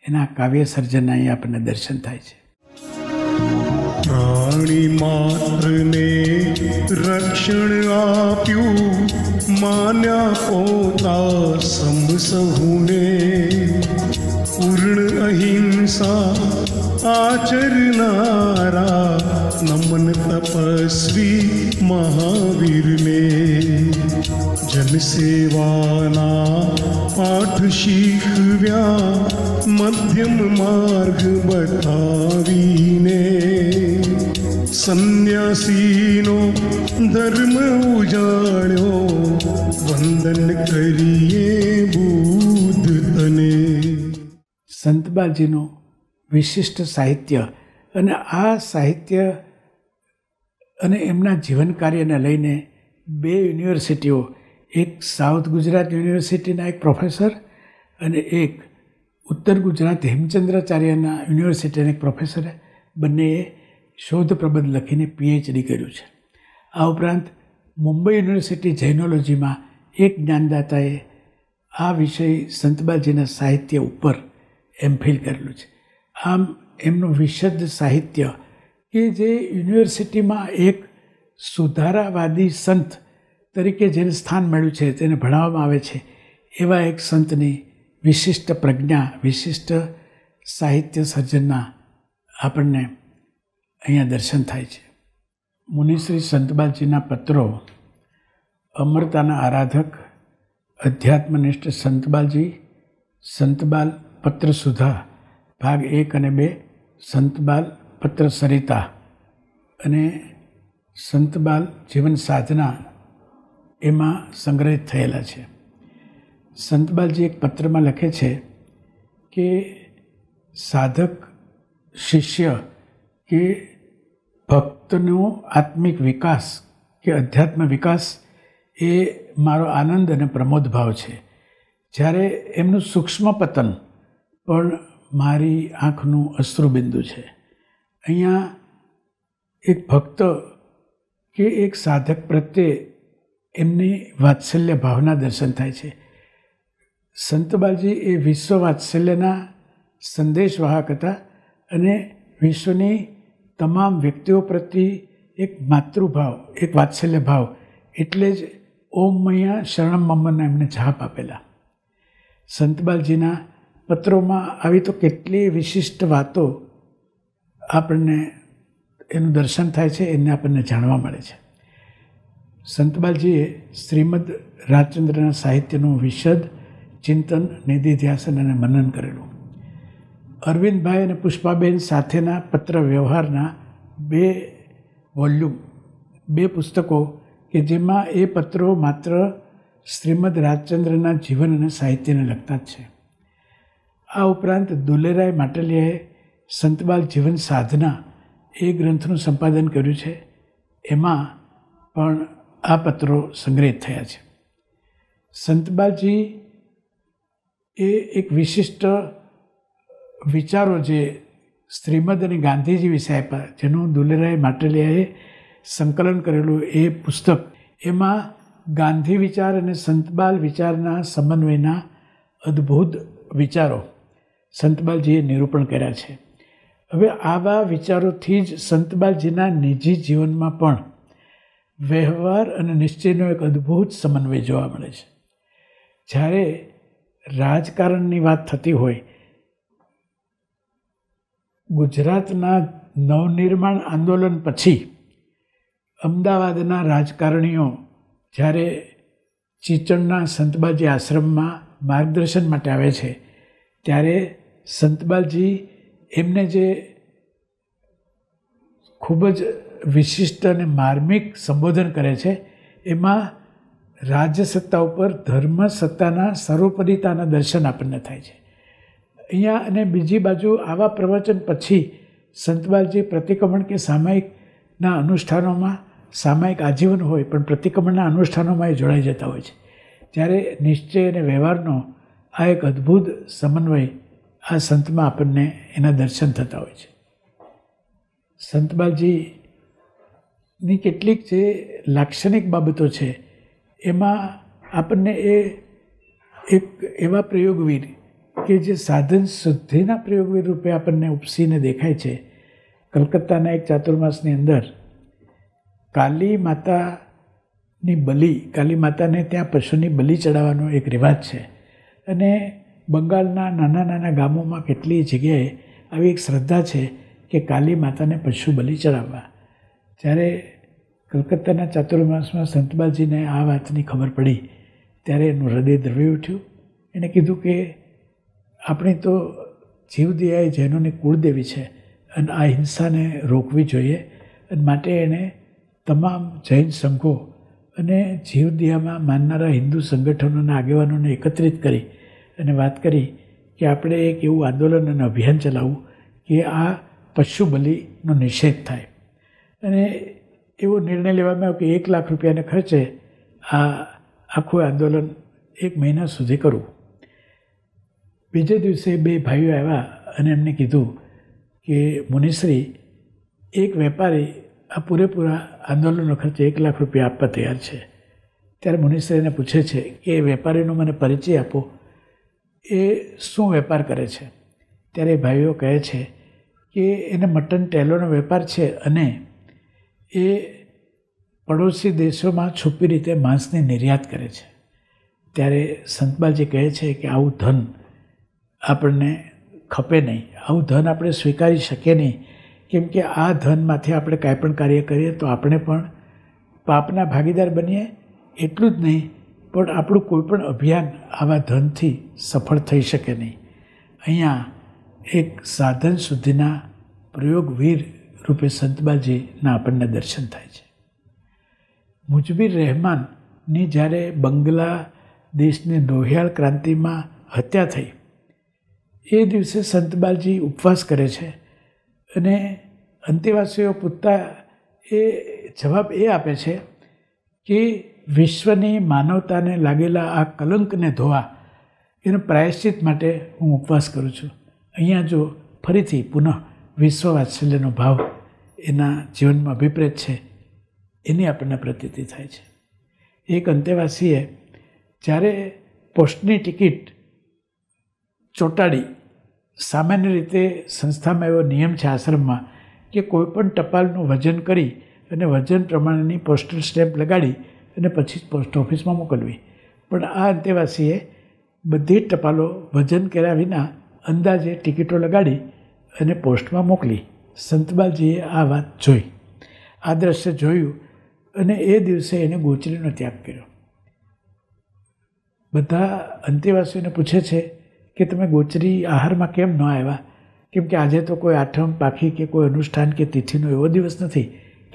એના કાવ્ય સર્જનના અહીં આપણને દર્શન થાય છે પ્રાણી માત્રને રક્ષણ આપ્યું मान्या पोता समसहुने पूर्ण अहिंसा आचरणारा नमन तपस्वी महावीर महावीरने जनसेवाना पाठ शिकव्या मध्यम मार्ग बतावी ने સંન્યાસીનો ધર્મ ઉજાણ્યો વંદન કરીએ બુદ્ધ તને સંતબાજીનું વિશિષ્ટ સાહિત્ય અને આ સાહિત્ય અને એમના જીવન કાર્યને લઈને બે યુનિવર્સિટીઓ એક સાઉથ ગુજરાત યુનિવર્સિટીના એક પ્રોફેસર અને એક ઉત્તર ગુજરાત હેમચંદ્રાચાર્યના યુનિવર્સિટીના એક પ્રોફેસરે બંનેએ શોધ પ્રબંધ લખીને પીએચડી કર્યું છે આ ઉપરાંત મુંબઈ યુનિવર્સિટી જૈનોલોજીમાં એક જ્ઞાનદાતાએ આ વિષય સંતબાજીના સાહિત્ય ઉપર એમફિલ કરેલું છે આમ એમનું વિશદ સાહિત્ય કે જે યુનિવર્સિટીમાં એક સુધારાવાદી સંત તરીકે જેને સ્થાન મળ્યું છે તેને ભણાવવામાં આવે છે એવા એક સંતની વિશિષ્ટ પ્રજ્ઞા વિશિષ્ટ સાહિત્ય સર્જનના આપણને અહીંયા દર્શન થાય છે મુનિશ્રી સંતબાજીના પત્રો અમરતાના આરાધક અધ્યાત્મનિષ્ઠ સંતબાલજી સંતબાલ પત્ર સુધા ભાગ એક અને બે સંતબાલ પત્ર સરિતા અને સંતબાલ જીવન સાધના એમાં સંગ્રહિત થયેલા છે સંતબાલજી એક પત્રમાં લખે છે કે સાધક શિષ્ય કે ભક્તનો આત્મિક વિકાસ કે અધ્યાત્મ વિકાસ એ મારો આનંદ અને પ્રમોદ ભાવ છે જ્યારે એમનું સૂક્ષ્મ પતન પણ મારી આંખનું અશ્રુબિંદુ છે અહીંયા એક ભક્ત કે એક સાધક પ્રત્યે એમની વાત્સલ્ય ભાવના દર્શન થાય છે સંતબાજી એ વિશ્વ વાત્સલ્યના સંદેશવાહક હતા અને વિશ્વની તમામ વ્યક્તિઓ પ્રત્યે એક માતૃભાવ એક વાત્સલ્ય ભાવ એટલે જ ઓમ મૈયા શરણમ મમ્મના એમને જાપ આપેલા સંતબાલજીના પત્રોમાં આવી તો કેટલી વિશિષ્ટ વાતો આપણને એનું દર્શન થાય છે એને આપણને જાણવા મળે છે સંતબાલજીએ શ્રીમદ રાજચંદ્રના સાહિત્યનું વિશદ ચિંતન નિધિ ધ્યાસન અને મનન કરેલું અરવિંદભાઈ અને પુષ્પાબેન સાથેના પત્ર વ્યવહારના બે વોલ્યુમ બે પુસ્તકો કે જેમાં એ પત્રો માત્ર શ્રીમદ રાજચંદ્રના જીવન અને સાહિત્યને લગતા જ છે આ ઉપરાંત દુલેરાય માટલિયાએ સંતબાલ જીવન સાધના એ ગ્રંથનું સંપાદન કર્યું છે એમાં પણ આ પત્રો સંગ્રહિત થયા છે સંતબાલજી એ એક વિશિષ્ટ વિચારો જે શ્રીમદ અને ગાંધીજી વિષય પર જેનું દુલેરાય માટલિયાએ સંકલન કરેલું એ પુસ્તક એમાં ગાંધી વિચાર અને સંતબાલ વિચારના સમન્વયના અદ્ભુત વિચારો સંતબાલજીએ નિરૂપણ કર્યા છે હવે આવા વિચારોથી જ સંતબાલજીના નિજી જીવનમાં પણ વ્યવહાર અને નિશ્ચયનો એક અદ્ભુત સમન્વય જોવા મળે છે જ્યારે રાજકારણની વાત થતી હોય ગુજરાતના નવનિર્માણ આંદોલન પછી અમદાવાદના રાજકારણીઓ જ્યારે ચીચણના સંતબાજી આશ્રમમાં માર્ગદર્શન માટે આવે છે ત્યારે સંતબાજી એમને જે ખૂબ જ વિશિષ્ટ અને માર્મિક સંબોધન કરે છે એમાં સત્તા ઉપર ધર્મ સત્તાના સર્વોપરીતાના દર્શન આપણને થાય છે અહીંયા અને બીજી બાજુ આવા પ્રવચન પછી સંતબાલજી પ્રતિક્રમણ કે સામાયિકના અનુષ્ઠાનોમાં સામાયિક આજીવન હોય પણ પ્રતિક્રમણના અનુષ્ઠાનોમાં એ જોડાઈ જતા હોય છે ત્યારે નિશ્ચય અને વ્યવહારનો આ એક અદ્ભુત સમન્વય આ સંતમાં આપણને એના દર્શન થતા હોય છે સંતબાલજીની કેટલીક જે લાક્ષણિક બાબતો છે એમાં આપણને એ એક એવા પ્રયોગવીર કે જે સાધન શુદ્ધિના પ્રયોગ રૂપે આપણને ઉપસીને દેખાય છે કલકત્તાના એક ચાતુર્માસની અંદર કાલી માતાની બલિ કાલી માતાને ત્યાં પશુની બલિ ચડાવવાનો એક રિવાજ છે અને બંગાળના નાના નાના ગામોમાં કેટલી જગ્યાએ આવી એક શ્રદ્ધા છે કે કાલી માતાને પશુ બલિ ચડાવવા જ્યારે કલકત્તાના ચાતુર્માસમાં સંતબાજીને આ વાતની ખબર પડી ત્યારે એનું હૃદય દ્રવી ઉઠ્યું એણે કીધું કે આપણી તો જીવદયા એ જૈનોની કુળદેવી છે અને આ હિંસાને રોકવી જોઈએ અને માટે એણે તમામ જૈન સંઘો અને જીવદિયામાં માનનારા હિન્દુ સંગઠનોના આગેવાનોને એકત્રિત કરી અને વાત કરી કે આપણે એક એવું આંદોલન અને અભિયાન ચલાવવું કે આ પશુ બલિનો નિષેધ થાય અને એવો નિર્ણય લેવામાં આવ્યો કે એક લાખ રૂપિયાને ખર્ચે આ આખું આંદોલન એક મહિના સુધી કરવું બીજે દિવસે બે ભાઈઓ આવ્યા અને એમને કીધું કે મુનિશ્રી એક વેપારી આ પૂરેપૂરા આંદોલનનો ખર્ચ એક લાખ રૂપિયા આપવા તૈયાર છે ત્યારે મુનિશ્રી એને પૂછે છે કે એ વેપારીનો મને પરિચય આપો એ શું વેપાર કરે છે ત્યારે ભાઈઓ કહે છે કે એને મટન ટેલોનો વેપાર છે અને એ પડોશી દેશોમાં છુપી રીતે માંસની નિર્યાત કરે છે ત્યારે સંતબાજી કહે છે કે આવું ધન આપણને ખપે નહીં આવું ધન આપણે સ્વીકારી શકીએ નહીં કેમ કે આ ધનમાંથી આપણે કાંઈ પણ કાર્ય કરીએ તો આપણે પણ પાપના ભાગીદાર બનીએ એટલું જ નહીં પણ આપણું કોઈપણ અભિયાન આવા ધનથી સફળ થઈ શકે નહીં અહીંયા એક સાધન સુધીના પ્રયોગવીર રૂપે સંતબાજીના આપણને દર્શન થાય છે મુજબીર રહેમાનની જ્યારે બંગલા દેશની લોહિયાળ ક્રાંતિમાં હત્યા થઈ એ દિવસે સંતબાલજી ઉપવાસ કરે છે અને અંતેવાસીઓ પૂછતા એ જવાબ એ આપે છે કે વિશ્વની માનવતાને લાગેલા આ કલંકને ધોવા એનું પ્રાયશ્ચિત માટે હું ઉપવાસ કરું છું અહીંયા જો ફરીથી પુનઃ વિશ્વ વાત્સલ્યનો ભાવ એના જીવનમાં અભિપ્રેત છે એની આપણને પ્રતીતિ થાય છે એક અંતેવાસીએ જ્યારે પોસ્ટની ટિકિટ ચોંટાડી સામાન્ય રીતે સંસ્થામાં એવો નિયમ છે આશ્રમમાં કે કોઈપણ ટપાલનું વજન કરી અને વજન પ્રમાણેની પોસ્ટલ સ્ટેમ્પ લગાડી અને પછી જ પોસ્ટ ઓફિસમાં મોકલવી પણ આ અંતેવાસીએ બધી જ ટપાલો વજન કર્યા વિના અંદાજે ટિકિટો લગાડી અને પોસ્ટમાં મોકલી સંતબાલજીએ આ વાત જોઈ આ દ્રશ્ય જોયું અને એ દિવસે એને ગોચરીનો ત્યાગ કર્યો બધા અંતેવાસીઓને પૂછે છે કે તમે ગોચરી આહારમાં કેમ ન આવ્યા કેમ કે આજે તો કોઈ આઠમ પાખી કે કોઈ અનુષ્ઠાન કે તિથિનો એવો દિવસ નથી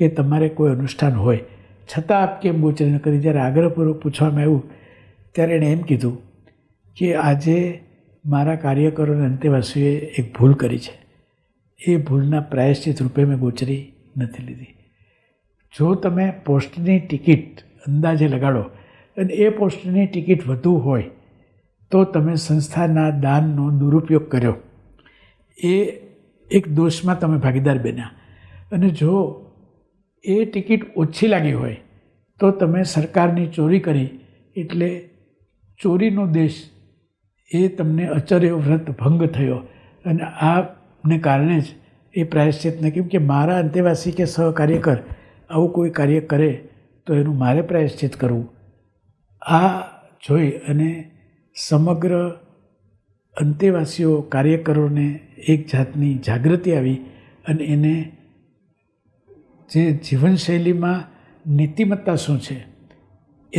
કે તમારે કોઈ અનુષ્ઠાન હોય છતાં આપ કેમ ગોચરી ન કરી જ્યારે આગ્રહપૂર્વક પૂછવામાં આવ્યું ત્યારે એણે એમ કીધું કે આજે મારા કાર્યકરો અને અંતેવાસીઓએ એક ભૂલ કરી છે એ ભૂલના પ્રાયશ્ચિત રૂપે મેં ગોચરી નથી લીધી જો તમે પોસ્ટની ટિકિટ અંદાજે લગાડો અને એ પોસ્ટની ટિકિટ વધુ હોય તો તમે સંસ્થાના દાનનો દુરુપયોગ કર્યો એ એક દોષમાં તમે ભાગીદાર બન્યા અને જો એ ટિકિટ ઓછી લાગી હોય તો તમે સરકારની ચોરી કરી એટલે ચોરીનો દેશ એ તમને અચર્ય વ્રત ભંગ થયો અને આને કારણે જ એ પ્રાયશ્ચિતને કેમ કે મારા અંતેવાસી કે સહકાર્યકર આવું કોઈ કાર્ય કરે તો એનું મારે પ્રાયશ્ચિત કરવું આ જોઈ અને સમગ્ર અંતેવાસીઓ કાર્યકરોને એક જાતની જાગૃતિ આવી અને એને જે જીવનશૈલીમાં નીતિમત્તા શું છે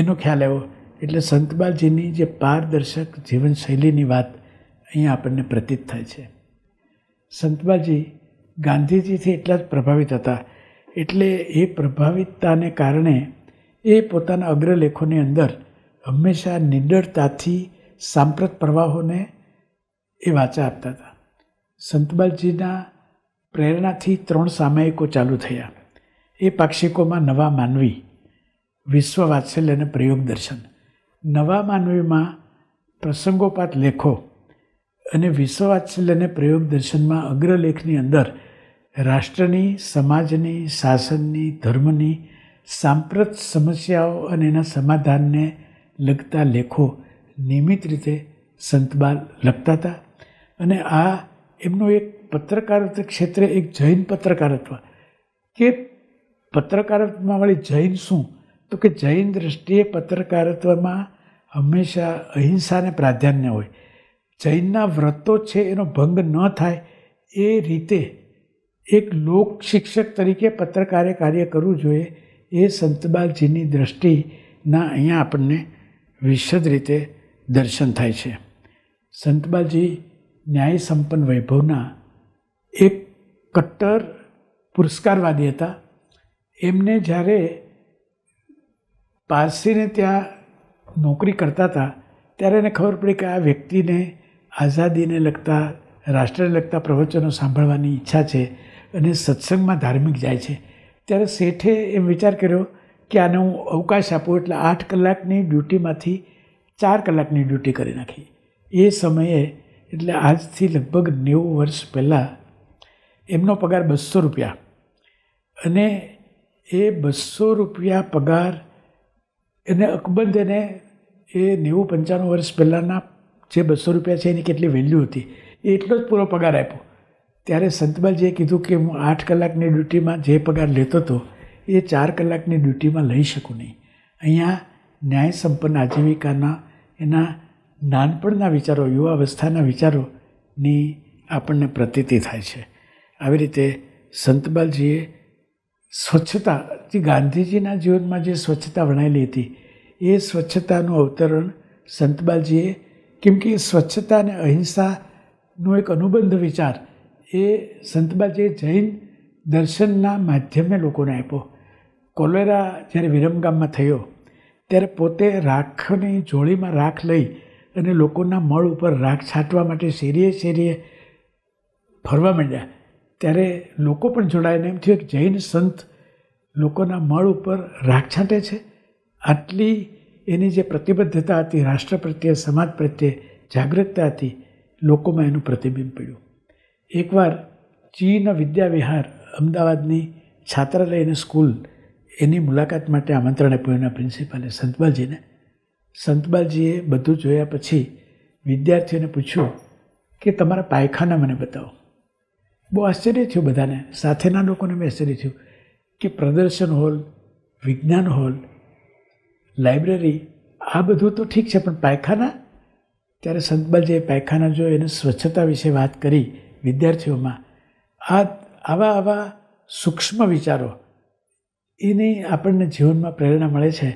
એનો ખ્યાલ આવ્યો એટલે સંતબાલજીની જે પારદર્શક જીવનશૈલીની વાત અહીંયા આપણને પ્રતીત થાય છે સંતબાલજી ગાંધીજીથી એટલા જ પ્રભાવિત હતા એટલે એ પ્રભાવિતતાને કારણે એ પોતાના અગ્રલેખોની અંદર હંમેશા નિડરતાથી સાંપ્રત પ્રવાહોને એ વાંચા આપતા હતા સંતબાલજીના પ્રેરણાથી ત્રણ સામયિકો ચાલુ થયા એ પાક્ષિકોમાં નવા માનવી વિશ્વ વાત્સલ્ય અને પ્રયોગ દર્શન નવા માનવીમાં પ્રસંગોપાત લેખો અને વિશ્વ વાત્સલ્ય અને પ્રયોગ દર્શનમાં અગ્રલેખની અંદર રાષ્ટ્રની સમાજની શાસનની ધર્મની સાંપ્રત સમસ્યાઓ અને એના સમાધાનને લગતા લેખો નિયમિત રીતે સંતબાલ લખતા હતા અને આ એમનું એક પત્રકારત્વ ક્ષેત્રે એક જૈન પત્રકારત્વ કે પત્રકારત્વમાં વળી જૈન શું તો કે જૈન દ્રષ્ટિએ પત્રકારત્વમાં હંમેશા અહિંસાને પ્રાધાન્ય હોય જૈનના વ્રતો છે એનો ભંગ ન થાય એ રીતે એક લોક શિક્ષક તરીકે પત્રકારે કાર્ય કરવું જોઈએ એ સંતબાલજીની દ્રષ્ટિના અહીંયા આપણને વિશદ રીતે દર્શન થાય છે સંતબાજી ન્યાય સંપન્ન વૈભવના એક કટ્ટર પુરસ્કારવાદી હતા એમને જ્યારે પારસીને ત્યાં નોકરી કરતા હતા ત્યારે એને ખબર પડી કે આ વ્યક્તિને આઝાદીને લગતા રાષ્ટ્રને લગતા પ્રવચનો સાંભળવાની ઈચ્છા છે અને સત્સંગમાં ધાર્મિક જાય છે ત્યારે શેઠે એમ વિચાર કર્યો કે આને હું અવકાશ આપું એટલે આઠ કલાકની ડ્યુટીમાંથી ચાર કલાકની ડ્યુટી કરી નાખી એ સમયે એટલે આજથી લગભગ નેવું વર્ષ પહેલાં એમનો પગાર બસો રૂપિયા અને એ બસો રૂપિયા પગાર એને અકબંધ એને એ નેવું પંચાણું વર્ષ પહેલાંના જે બસો રૂપિયા છે એની કેટલી વેલ્યુ હતી એ એટલો જ પૂરો પગાર આપ્યો ત્યારે સંતબાલજીએ કીધું કે હું આઠ કલાકની ડ્યુટીમાં જે પગાર લેતો હતો એ ચાર કલાકની ડ્યુટીમાં લઈ શકું નહીં અહીંયા ન્યાય સંપન્ન આજીવિકાના એના નાનપણના વિચારો યુવાવસ્થાના વિચારોની આપણને પ્રતીતિ થાય છે આવી રીતે સંતબાલજીએ સ્વચ્છતા જે ગાંધીજીના જીવનમાં જે સ્વચ્છતા વણાયેલી હતી એ સ્વચ્છતાનું અવતરણ સંતબાલજીએ કેમ કે સ્વચ્છતા અને અહિંસાનો એક અનુબંધ વિચાર એ સંતબાલજીએ જૈન દર્શનના માધ્યમે લોકોને આપ્યો કોલેરા જ્યારે વિરમગામમાં થયો ત્યારે પોતે રાખની જોડીમાં રાખ લઈ અને લોકોના મળ ઉપર રાખ છાંટવા માટે શેરીએ શેરીએ ફરવા માંડ્યા ત્યારે લોકો પણ જોડાઈને એમ થયું કે જૈન સંત લોકોના મળ ઉપર રાખ છાંટે છે આટલી એની જે પ્રતિબદ્ધતા હતી રાષ્ટ્ર પ્રત્યે સમાજ પ્રત્યે જાગૃતતા હતી લોકોમાં એનું પ્રતિબિંબ પડ્યું એકવાર ચીન વિદ્યાવિહાર અમદાવાદની છાત્રાલય અને સ્કૂલ એની મુલાકાત માટે આમંત્રણ આપ્યું એના પ્રિન્સિપાલે સંતબાલજીને સંતબાલજીએ બધું જોયા પછી વિદ્યાર્થીઓને પૂછ્યું કે તમારા પાયખાના મને બતાવો બહુ આશ્ચર્ય થયું બધાને સાથેના લોકોને મેં આશ્ચર્ય થયું કે પ્રદર્શન હોલ વિજ્ઞાન હોલ લાઇબ્રેરી આ બધું તો ઠીક છે પણ પાયખાના ત્યારે સંતબાલજીએ પાયખાના જો એને સ્વચ્છતા વિશે વાત કરી વિદ્યાર્થીઓમાં આ આવા આવા સૂક્ષ્મ વિચારો એની આપણને જીવનમાં પ્રેરણા મળે છે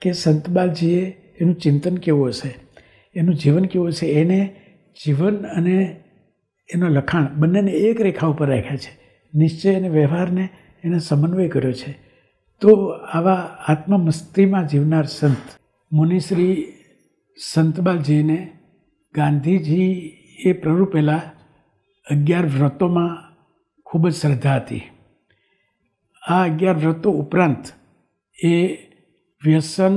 કે સંતબાલજીએ એનું ચિંતન કેવું હશે એનું જીવન કેવું હશે એને જીવન અને એનો લખાણ બંનેને એક રેખા ઉપર રાખ્યા છે નિશ્ચય અને વ્યવહારને એને સમન્વય કર્યો છે તો આવા આત્મમસ્તીમાં જીવનાર સંત મુનિશ્રી સંતબાલજીને ગાંધીજી એ પ્રરૂપેલા અગિયાર વ્રતોમાં ખૂબ જ શ્રદ્ધા હતી આ અગિયાર વ્રતો ઉપરાંત એ વ્યસન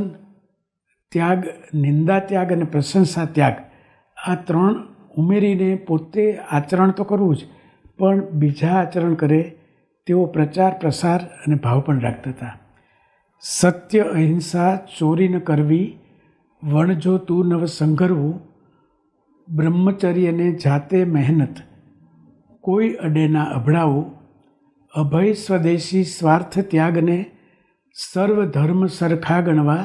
ત્યાગ નિંદા ત્યાગ અને પ્રશંસા ત્યાગ આ ત્રણ ઉમેરીને પોતે આચરણ તો કરવું જ પણ બીજા આચરણ કરે તેઓ પ્રચાર પ્રસાર અને ભાવ પણ રાખતા હતા સત્ય અહિંસા ચોરી ન કરવી વણજોતું નવ સંઘરવું બ્રહ્મચર્યને જાતે મહેનત કોઈ અડેના અભડાવું અભય સ્વદેશી સ્વાર્થ ત્યાગને સર્વધર્મ સરખા ગણવા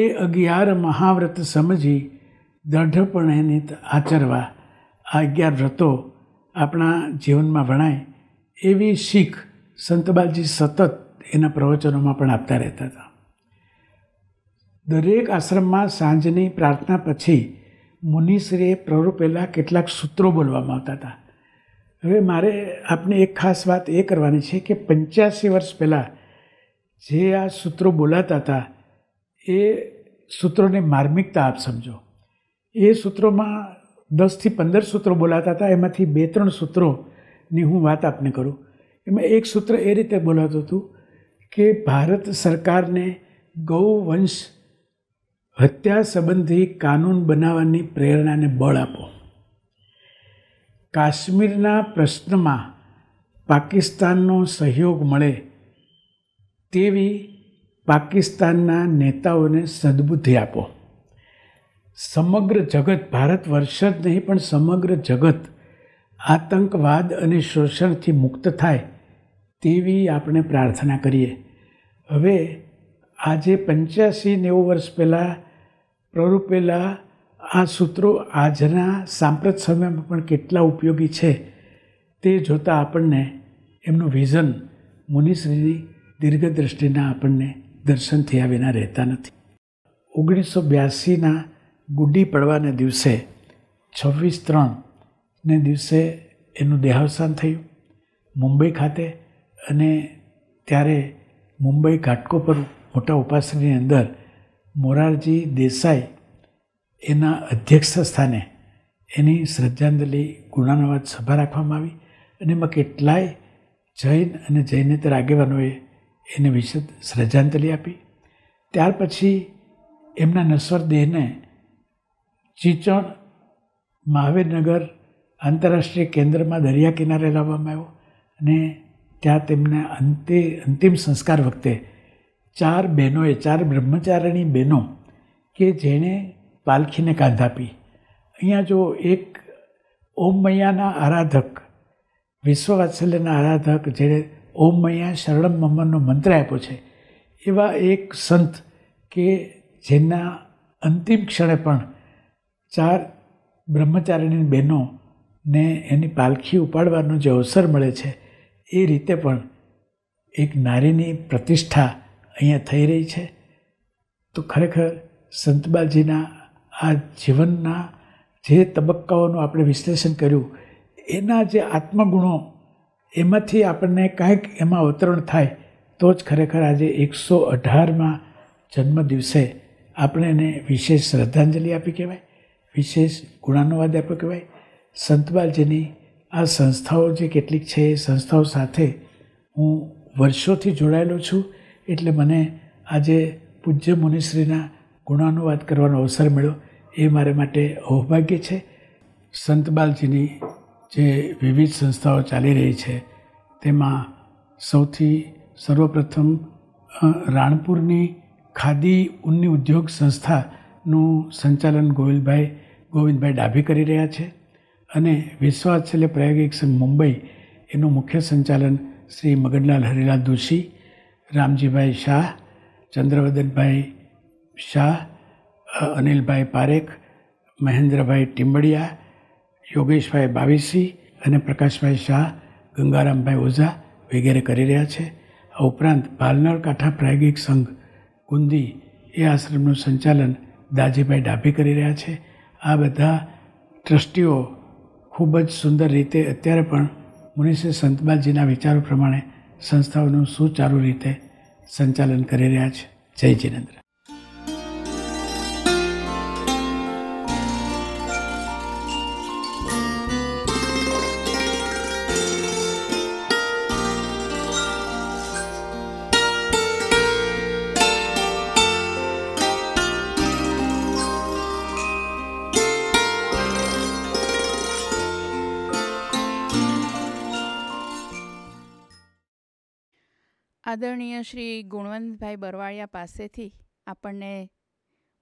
એ અગિયાર મહાવ્રત સમજી દઢપણે આચરવા આ અગિયાર વ્રતો આપણા જીવનમાં વણાય એવી શીખ સંતબાલજી સતત એના પ્રવચનોમાં પણ આપતા રહેતા હતા દરેક આશ્રમમાં સાંજની પ્રાર્થના પછી મુનિશ્રીએ પ્રવૃપેલા કેટલાક સૂત્રો બોલવામાં આવતા હતા હવે મારે આપને એક ખાસ વાત એ કરવાની છે કે પંચ્યાસી વર્ષ પહેલાં જે આ સૂત્રો બોલાતા હતા એ સૂત્રોને માર્મિકતા આપ સમજો એ સૂત્રોમાં દસથી પંદર સૂત્રો બોલાતા હતા એમાંથી બે ત્રણ સૂત્રોની હું વાત આપને કરું એમાં એક સૂત્ર એ રીતે બોલાતું હતું કે ભારત સરકારને ગૌ વંશ હત્યા સંબંધી કાનૂન બનાવવાની પ્રેરણાને બળ આપો કાશ્મીરના પ્રશ્નમાં પાકિસ્તાનનો સહયોગ મળે તેવી પાકિસ્તાનના નેતાઓને સદબુદ્ધિ આપો સમગ્ર જગત ભારત વર્ષ જ નહીં પણ સમગ્ર જગત આતંકવાદ અને શોષણથી મુક્ત થાય તેવી આપણે પ્રાર્થના કરીએ હવે આજે પંચ્યાસી નેવું વર્ષ પહેલાં પ્રરૂપેલા આ સૂત્રો આજના સાંપ્રત સમયમાં પણ કેટલા ઉપયોગી છે તે જોતાં આપણને એમનું વિઝન મુનિશ્રીની દીર્ઘદ્રષ્ટિના આપણને દર્શન થયા વિના રહેતા નથી ઓગણીસો બ્યાસીના ગુડી પડવાને દિવસે છવ્વીસ ત્રણને દિવસે એનું દેહાવસાન થયું મુંબઈ ખાતે અને ત્યારે મુંબઈ ઘાટકો પર મોટા ઉપાસનની અંદર મોરારજી દેસાઈ એના અધ્યક્ષ સ્થાને એની શ્રદ્ધાંજલિ ગુણાનુવાદ સભા રાખવામાં આવી અને એમાં કેટલાય જૈન અને જૈનેતર આગેવાનોએ એને વિશદ શ્રદ્ધાંજલિ આપી ત્યાર પછી એમના નશ્વર દેહને ચીચણ મહાવીરનગર આંતરરાષ્ટ્રીય કેન્દ્રમાં દરિયા કિનારે લાવવામાં આવ્યો અને ત્યાં તેમના અંતે અંતિમ સંસ્કાર વખતે ચાર બહેનોએ ચાર બ્રહ્મચારિણી બહેનો કે જેણે પાલખીને કાંધ આપી અહીંયા જો એક ઓમ મૈયાના આરાધક વિશ્વવાત્સલ્યના આરાધક જેણે ઓમ મૈયા શરણમ મમનનો મંત્ર આપ્યો છે એવા એક સંત કે જેના અંતિમ ક્ષણે પણ ચાર બ્રહ્મચારીની બહેનો ને એની પાલખી ઉપાડવાનો જે અવસર મળે છે એ રીતે પણ એક નારીની પ્રતિષ્ઠા અહીંયા થઈ રહી છે તો ખરેખર સંતબાજીના આ જીવનના જે તબક્કાઓનું આપણે વિશ્લેષણ કર્યું એના જે આત્મગુણો એમાંથી આપણને કાંઈક એમાં અવતરણ થાય તો જ ખરેખર આજે એકસો અઢારમાં જન્મ દિવસે આપણે એને વિશેષ શ્રદ્ધાંજલિ આપી કહેવાય વિશેષ ગુણાનુવાદ આપ્યો કહેવાય સંતબાલજીની આ સંસ્થાઓ જે કેટલીક છે એ સંસ્થાઓ સાથે હું વર્ષોથી જોડાયેલો છું એટલે મને આજે પૂજ્ય મુનિશ્રીના ગુણાનુવાદ કરવાનો અવસર મળ્યો એ મારે માટે સૌભાગ્ય છે સંત બાલજીની જે વિવિધ સંસ્થાઓ ચાલી રહી છે તેમાં સૌથી સર્વપ્રથમ રાણપુરની ખાદી ઉન્ની ઉદ્યોગ સંસ્થાનું સંચાલન ગોવિંદભાઈ ગોવિંદભાઈ ડાભી કરી રહ્યા છે અને વિશ્વાસલ્ય પ્રાયોગિક સંઘ મુંબઈ એનું મુખ્ય સંચાલન શ્રી મગનલાલ હરિલાલ દોશી રામજીભાઈ શાહ ચંદ્રવદનભાઈ શાહ અનિલભાઈ પારેખ મહેન્દ્રભાઈ ટીમ્બડિયા યોગેશભાઈ બાવીસી અને પ્રકાશભાઈ શાહ ગંગારામભાઈ ઓઝા વગેરે કરી રહ્યા છે આ ઉપરાંત પાલનર કાંઠા પ્રાયોગિક સંઘ કુંદી એ આશ્રમનું સંચાલન દાજીભાઈ ડાભી કરી રહ્યા છે આ બધા ટ્રસ્ટીઓ ખૂબ જ સુંદર રીતે અત્યારે પણ મુનિષે સંતબાજીના વિચારો પ્રમાણે સંસ્થાઓનું સુચારુ રીતે સંચાલન કરી રહ્યા છે જય જિનેન્દ્ર આદરણીય શ્રી ગુણવંતભાઈ બરવાળિયા પાસેથી આપણને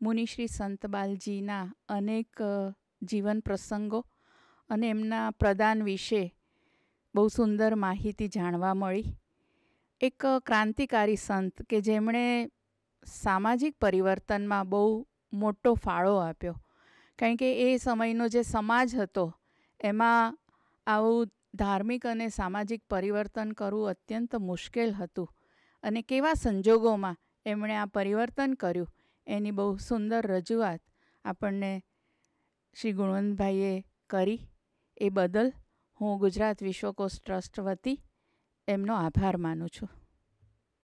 મુનિશ્રી સંતબાલજીના અનેક જીવન પ્રસંગો અને એમના પ્રદાન વિશે બહુ સુંદર માહિતી જાણવા મળી એક ક્રાંતિકારી સંત કે જેમણે સામાજિક પરિવર્તનમાં બહુ મોટો ફાળો આપ્યો કારણ કે એ સમયનો જે સમાજ હતો એમાં આવું ધાર્મિક અને સામાજિક પરિવર્તન કરવું અત્યંત મુશ્કેલ હતું અને કેવા સંજોગોમાં એમણે આ પરિવર્તન કર્યું એની બહુ સુંદર રજૂઆત આપણને શ્રી ગુણવંતભાઈએ કરી એ બદલ હું ગુજરાત વિશ્વકોશ ટ્રસ્ટ વતી એમનો આભાર માનું છું